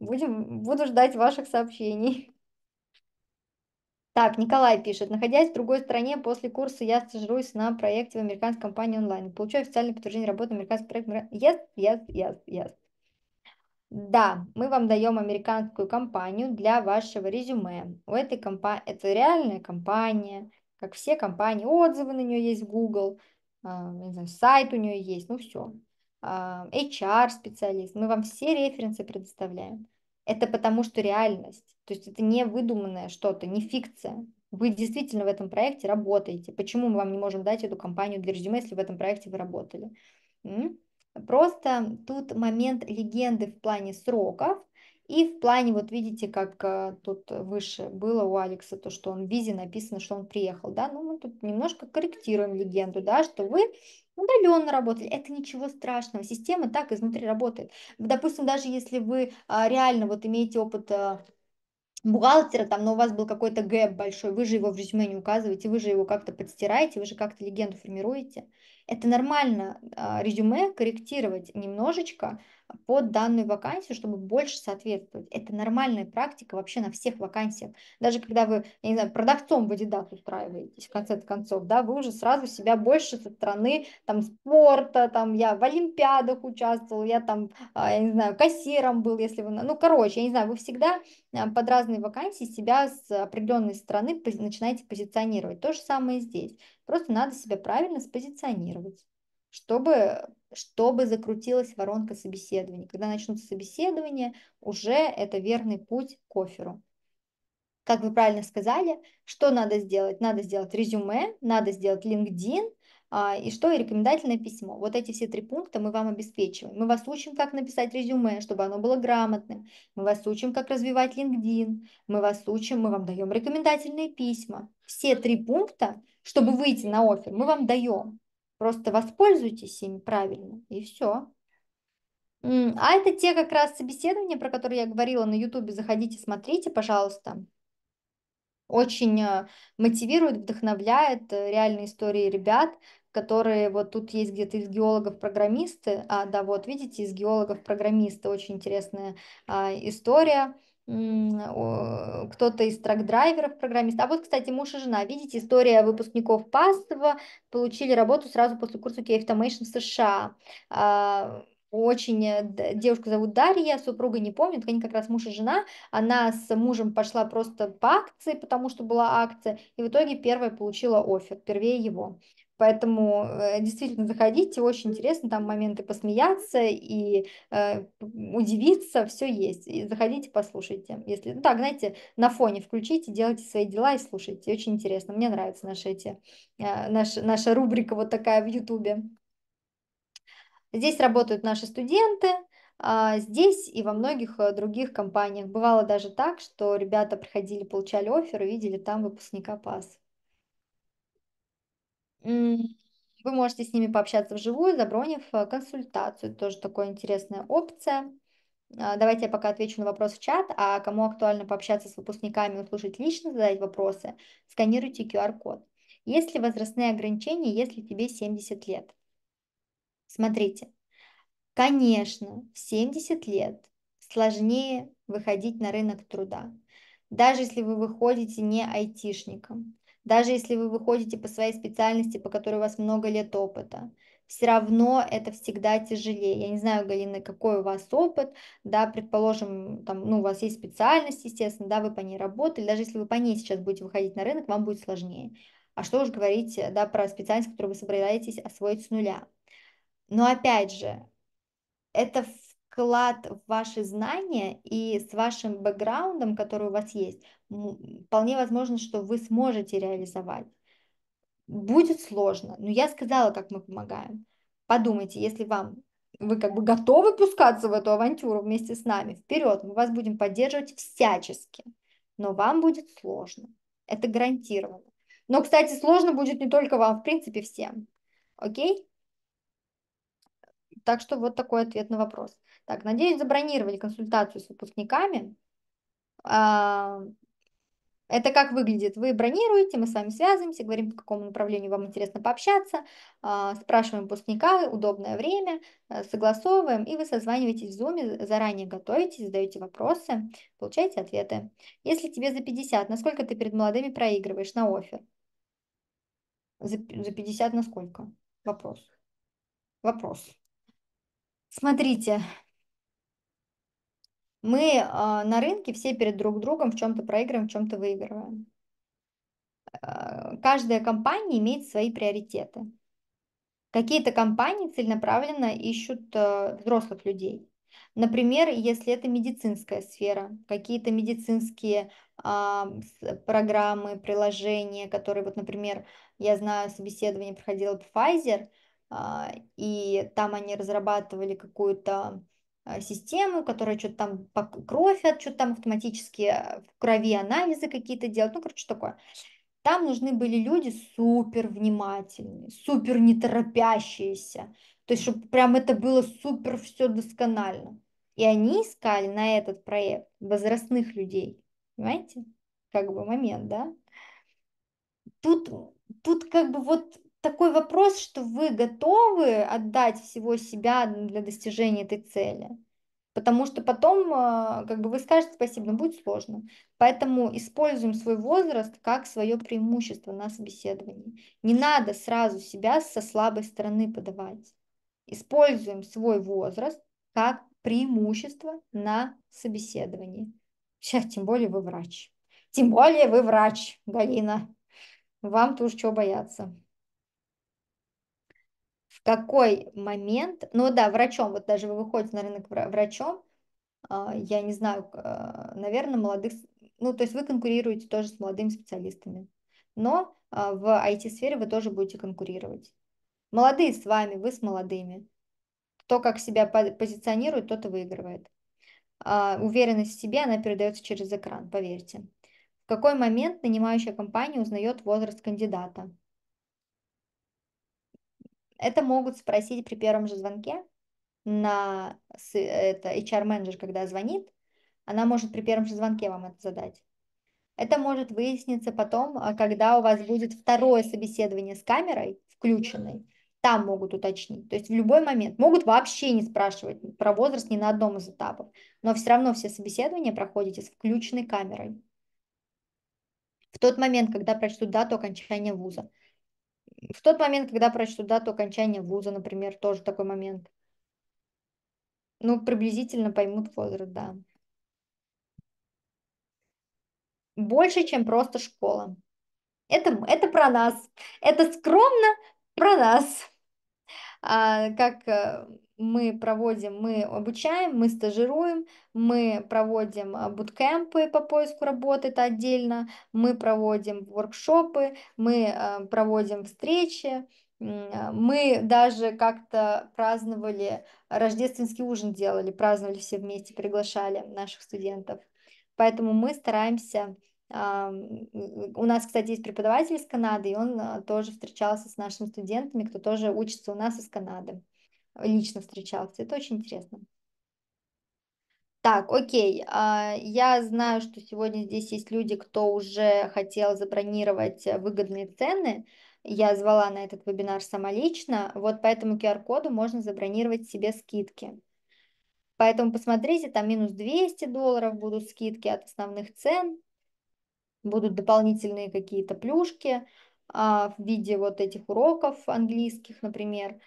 Будем, буду ждать ваших сообщений. Так, Николай пишет. Находясь в другой стране, после курса я стажируюсь на проекте в американской компании онлайн. Получаю официальное подтверждение работы американского проекта. Yes, yes, yes, yes. Да, мы вам даем американскую компанию для вашего резюме. У этой компании, это реальная компания, как все компании, отзывы на нее есть в Google, а, сайт у нее есть, ну все. А, HR-специалист, мы вам все референсы предоставляем. Это потому, что реальность, то есть это не выдуманное что-то, не фикция. Вы действительно в этом проекте работаете. Почему мы вам не можем дать эту компанию для резюме, если в этом проекте вы работали? Просто тут момент легенды в плане сроков, и в плане, вот видите, как а, тут выше было у Алекса, то, что он в визе написано, что он приехал, да, ну мы тут немножко корректируем легенду, да, что вы удаленно работали, это ничего страшного, система так изнутри работает. Допустим, даже если вы а, реально вот имеете опыт а, бухгалтера, там, но у вас был какой-то гэп большой, вы же его в резюме не указываете, вы же его как-то подстираете, вы же как-то легенду формируете. Это нормально а, резюме корректировать немножечко, под данную вакансию, чтобы больше соответствовать. Это нормальная практика вообще на всех вакансиях. Даже когда вы, я не знаю, продавцом в Adidas устраиваетесь, в конце концов, да, вы уже сразу себя больше со стороны там спорта, там я в Олимпиадах участвовал, я там, а, я не знаю, кассиром был, если вы, ну, короче, я не знаю, вы всегда а, под разные вакансии себя с определенной стороны начинаете позиционировать. То же самое здесь. Просто надо себя правильно спозиционировать чтобы, чтобы закрутилась воронка собеседований. Когда начнутся собеседования, уже это верный путь к оферу. Как вы правильно сказали, что надо сделать? Надо сделать резюме, надо сделать LinkedIn а, – и что и рекомендательное письмо. Вот эти все три пункта мы вам обеспечиваем. Мы вас учим, как написать резюме, чтобы оно было грамотным. Мы вас учим, как развивать LinkedIn. Мы вас учим, мы вам даем рекомендательные письма. Все три пункта, чтобы выйти на офер, мы вам даем. Просто воспользуйтесь ими правильно, и все. А это те как раз собеседования, про которые я говорила на Ютубе. Заходите, смотрите, пожалуйста. Очень э, мотивирует, вдохновляет э, реальные истории ребят, которые вот тут есть где-то из геологов-программисты. А, да, вот видите, из геологов-программисты. Очень интересная а, история кто-то из трак-драйверов, программист. А вот, кстати, муж и жена. Видите, история выпускников Пастова получили работу сразу после курса Key Automation в США. А, очень э, девушку зовут Дарья, супруга не помнит, они как раз муж и жена. Она с мужем пошла просто по акции, потому что была акция, и в итоге первая получила офер, первее его. Поэтому э, действительно заходите, очень интересно, там моменты посмеяться и э, удивиться, все есть. И заходите, послушайте. Если, ну так, знаете, на фоне включите, делайте свои дела и слушайте. Очень интересно, мне нравятся наши эти, э, наш, наша рубрика вот такая в Ютубе. Здесь работают наши студенты, э, здесь и во многих э, других компаниях. Бывало даже так, что ребята приходили, получали офер, увидели там выпускника ПАС. Вы можете с ними пообщаться вживую, забронив э, консультацию. Тоже такая интересная опция. А, давайте я пока отвечу на вопрос в чат, а кому актуально пообщаться с выпускниками, услышать лично, задать вопросы, сканируйте QR-код. Есть ли возрастные ограничения, если тебе 70 лет? Смотрите, конечно, в 70 лет сложнее выходить на рынок труда, даже если вы выходите не айтишником даже если вы выходите по своей специальности, по которой у вас много лет опыта, все равно это всегда тяжелее. Я не знаю, Галина, какой у вас опыт, да, предположим, там, ну, у вас есть специальность, естественно, да, вы по ней работали, даже если вы по ней сейчас будете выходить на рынок, вам будет сложнее. А что уж говорить, да, про специальность, которую вы собираетесь освоить с нуля. Но опять же, это вклад в ваши знания и с вашим бэкграундом, который у вас есть, вполне возможно, что вы сможете реализовать. Будет сложно, но я сказала, как мы помогаем. Подумайте, если вам вы как бы готовы пускаться в эту авантюру вместе с нами, вперед, мы вас будем поддерживать всячески, но вам будет сложно, это гарантированно. Но, кстати, сложно будет не только вам, в принципе, всем. Окей? Так что вот такой ответ на вопрос. Так, надеюсь, забронировали консультацию с выпускниками. А, это как выглядит? Вы бронируете, мы с вами связываемся, говорим, по какому направлению вам интересно пообщаться, а, спрашиваем выпускника, удобное время, э, согласовываем, и вы созваниваетесь в Zoom, заранее готовитесь, задаете вопросы, получаете ответы. Если тебе за 50, насколько ты перед молодыми проигрываешь на офер? За, за 50 на сколько? Вопрос. Вопрос. Смотрите, мы а, на рынке все перед друг другом в чем-то проигрываем, в чем-то выигрываем. А, каждая компания имеет свои приоритеты. Какие-то компании целенаправленно ищут а, взрослых людей. Например, если это медицинская сфера, какие-то медицинские а, программы, приложения, которые, вот, например, я знаю, собеседование проходило Pfizer, а, и там они разрабатывали какую-то Э, систему, которая что-то там по кровь, от что-то там автоматически э, в крови анализы какие-то делать, ну, короче, такое. Там нужны были люди супер внимательные, супер не торопящиеся, то есть, чтобы прям это было супер все досконально. И они искали на этот проект возрастных людей, понимаете? Как бы момент, да? Тут, тут как бы вот такой вопрос, что вы готовы отдать всего себя для достижения этой цели. Потому что потом, а, как бы вы скажете спасибо, но будет сложно. Поэтому используем свой возраст как свое преимущество на собеседовании. Не надо сразу себя со слабой стороны подавать. Используем свой возраст как преимущество на собеседовании. Сейчас, тем более вы врач. Тем более вы врач, Галина. Вам тоже чего бояться какой момент, ну да, врачом, вот даже вы выходите на рынок врачом, а, я не знаю, а, наверное, молодых, ну то есть вы конкурируете тоже с молодыми специалистами, но а, в IT-сфере вы тоже будете конкурировать. Молодые с вами, вы с молодыми. То, как себя позиционирует, тот и выигрывает. Уверенность в себе, она передается через экран, поверьте. В какой момент нанимающая компания узнает возраст кандидата? Это могут спросить при первом же звонке на это HR-менеджер, когда звонит, она может при первом же звонке вам это задать. Это может выясниться потом, а, когда у вас будет второе собеседование с камерой включенной, там могут уточнить. То есть в любой момент могут вообще не спрашивать про возраст ни на одном из этапов, но все равно все собеседования проходите с включенной камерой. В тот момент, когда прочтут дату окончания вуза в тот момент, когда прочтут дату окончания вуза, например, тоже такой момент. Ну, приблизительно поймут возраст, да. Больше, чем просто школа. Это, это про нас. Это скромно про нас. А, как э, мы проводим, мы обучаем, мы стажируем, мы проводим а, буткемпы по поиску работы, это отдельно, мы проводим воркшопы, мы а, проводим встречи, а, мы даже как-то праздновали, рождественский ужин делали, праздновали все вместе, приглашали наших студентов. Поэтому мы стараемся у нас, кстати, есть преподаватель из Канады, и он тоже встречался с нашими студентами, кто тоже учится у нас из Канады лично встречался. Это очень интересно. Так, окей, а, я знаю, что сегодня здесь есть люди, кто уже хотел забронировать э, выгодные цены. Я звала на этот вебинар сама лично, вот по этому QR-коду можно забронировать себе скидки. Поэтому посмотрите, там минус 200 долларов будут скидки от основных цен, будут дополнительные какие-то плюшки а, в виде вот этих уроков английских, например.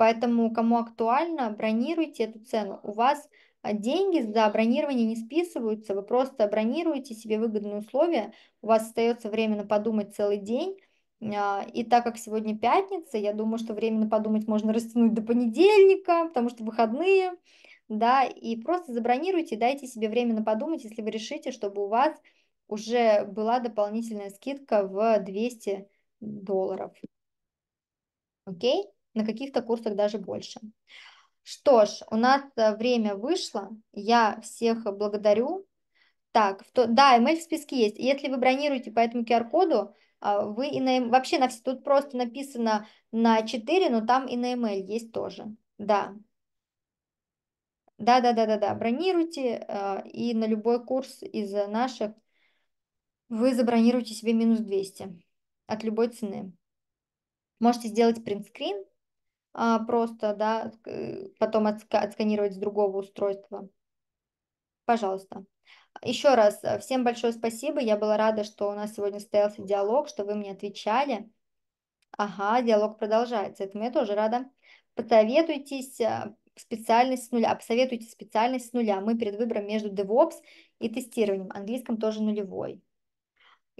Поэтому, кому актуально, бронируйте эту цену. У вас а, деньги за бронирование не списываются, вы просто бронируете себе выгодные условия, у вас остается временно подумать целый день, а, и так как сегодня пятница, я думаю, что временно подумать можно растянуть до понедельника, потому что выходные, да, и просто забронируйте, дайте себе временно подумать, если вы решите, чтобы у вас уже была дополнительная скидка в 200 долларов. Окей? Okay? на каких-то курсах даже больше. Что ж, у нас э, время вышло. Я всех благодарю. Так, в то... да, email в списке есть. Если вы бронируете по этому QR-коду, а, вы и на... Вообще на все... Тут просто написано на 4, но там и на email есть тоже. Да. Да-да-да-да-да. Бронируйте э, и на любой курс из наших вы забронируете себе минус 200 от любой цены. Можете сделать принтскрин а, просто, да, э, потом отсканировать с другого устройства. Пожалуйста. Еще раз, э, всем большое спасибо. Я была рада, что у нас сегодня состоялся диалог, что вы мне отвечали. Ага, диалог продолжается. Это я тоже рада. Посоветуйтесь э, специальность с нуля, посоветуйте специальность с нуля. Мы перед выбором между DevOps и тестированием. Английском тоже нулевой.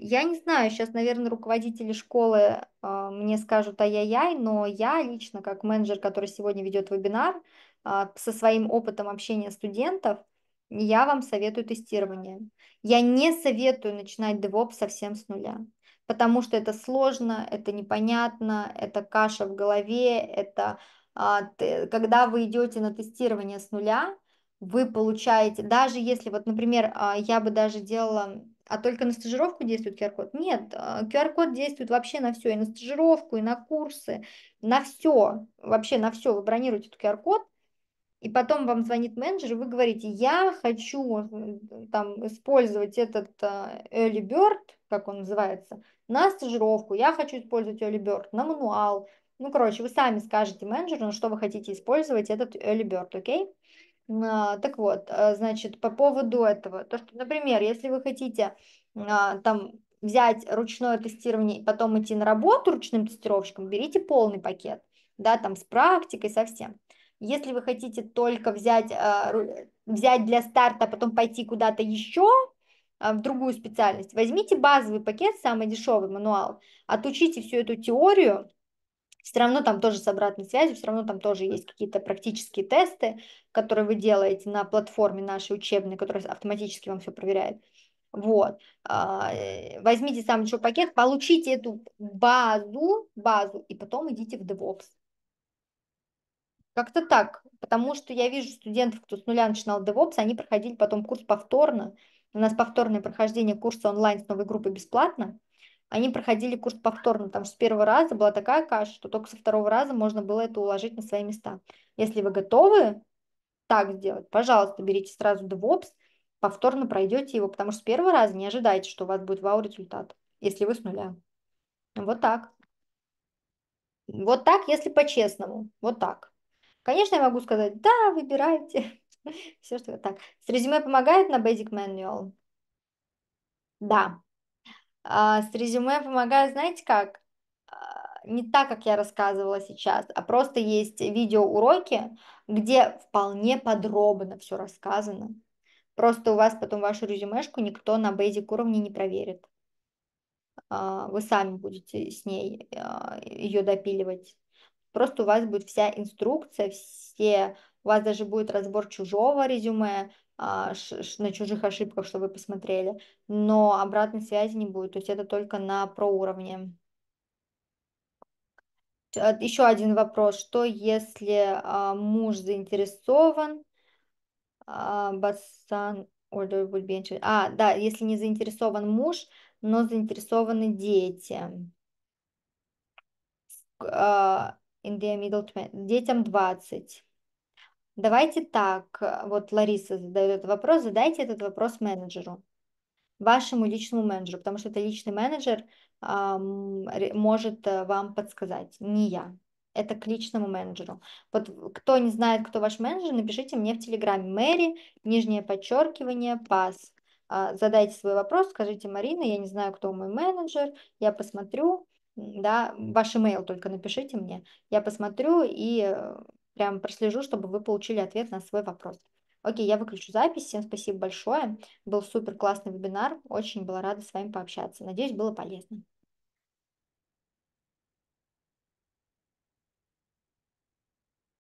Я не знаю, сейчас, наверное, руководители школы э, мне скажут ай-яй-яй, но я лично, как менеджер, который сегодня ведет вебинар, э, со своим опытом общения студентов, я вам советую тестирование. Я не советую начинать DevOps совсем с нуля, потому что это сложно, это непонятно, это каша в голове, это э, когда вы идете на тестирование с нуля, вы получаете, даже если, вот, например, я бы даже делала а только на стажировку действует QR-код. Нет, QR-код а, действует вообще на все, и на стажировку, и на курсы, на все, вообще на все. Вы бронируете этот QR-код, и потом вам звонит менеджер, и вы говорите, я хочу э, там, использовать этот а, early bird, как он называется, на стажировку, я хочу использовать early bird, на мануал. Ну, короче, вы сами скажете менеджеру, что вы хотите использовать этот early bird, окей? Okay? А, так вот, э, значит, по поводу этого, то, что, например, если вы хотите а, там взять ручное тестирование и потом идти на работу ручным тестировщиком, берите полный пакет, да, там с практикой, совсем. Если вы хотите только взять, а, взять для старта, потом пойти куда-то еще, в другую специальность, возьмите базовый пакет, самый дешевый мануал, отучите всю эту теорию, все равно там тоже с обратной связью, все равно там тоже есть какие-то практические тесты, которые вы делаете на платформе нашей учебной, которая автоматически вам все проверяет. Вот. А, э, возьмите сам еще пакет, получите эту базу, базу, и потом идите в DevOps. Как-то так, потому что я вижу студентов, кто с нуля начинал DevOps, они проходили потом курс повторно. У нас повторное прохождение курса онлайн с новой группой бесплатно они проходили курс повторно, потому что с первого раза была такая каша, что только со второго раза можно было это уложить на свои места. Если вы готовы так сделать, пожалуйста, берите сразу DevOps, повторно пройдете его, потому что с первого раза не ожидайте, что у вас будет вау-результат, если вы с нуля. Вот так. Вот так, если по-честному. Вот так. Конечно, я могу сказать, да, выбирайте. Все, что так. С резюме помогает на Basic Manual? Да, а, с резюме помогаю, знаете как? А, не так, как я рассказывала сейчас, а просто есть видеоуроки, где вполне подробно все рассказано. Просто у вас потом вашу резюмешку никто на бейзик уровне не проверит. А, вы сами будете с ней ее допиливать. Просто у вас будет вся инструкция, все, у вас даже будет разбор чужого резюме, а, на чужих ошибках, что вы посмотрели, но обратной связи не будет, то есть это только на проуровне. А, еще один вопрос, что если а, муж заинтересован, Басан Ольдер Бульбенчин. А, да, если не заинтересован муж, но заинтересованы дети. In the middle, 20. детям 20. Давайте так, э, вот Лариса задает этот вопрос, задайте этот вопрос менеджеру, вашему личному менеджеру, потому что это личный менеджер а, может э, вам подсказать, не я. Это к личному менеджеру. Вот кто не знает, кто ваш менеджер, напишите мне в Телеграме Мэри, нижнее подчеркивание, пас. А, задайте свой вопрос, скажите, Марина, я не знаю, кто мой менеджер, я посмотрю, да, ваш email только напишите мне, я посмотрю и э, прям прослежу, чтобы вы получили ответ на свой вопрос. Окей, я выключу запись. Всем спасибо большое. Был супер классный вебинар. Очень была рада с вами пообщаться. Надеюсь, было полезно.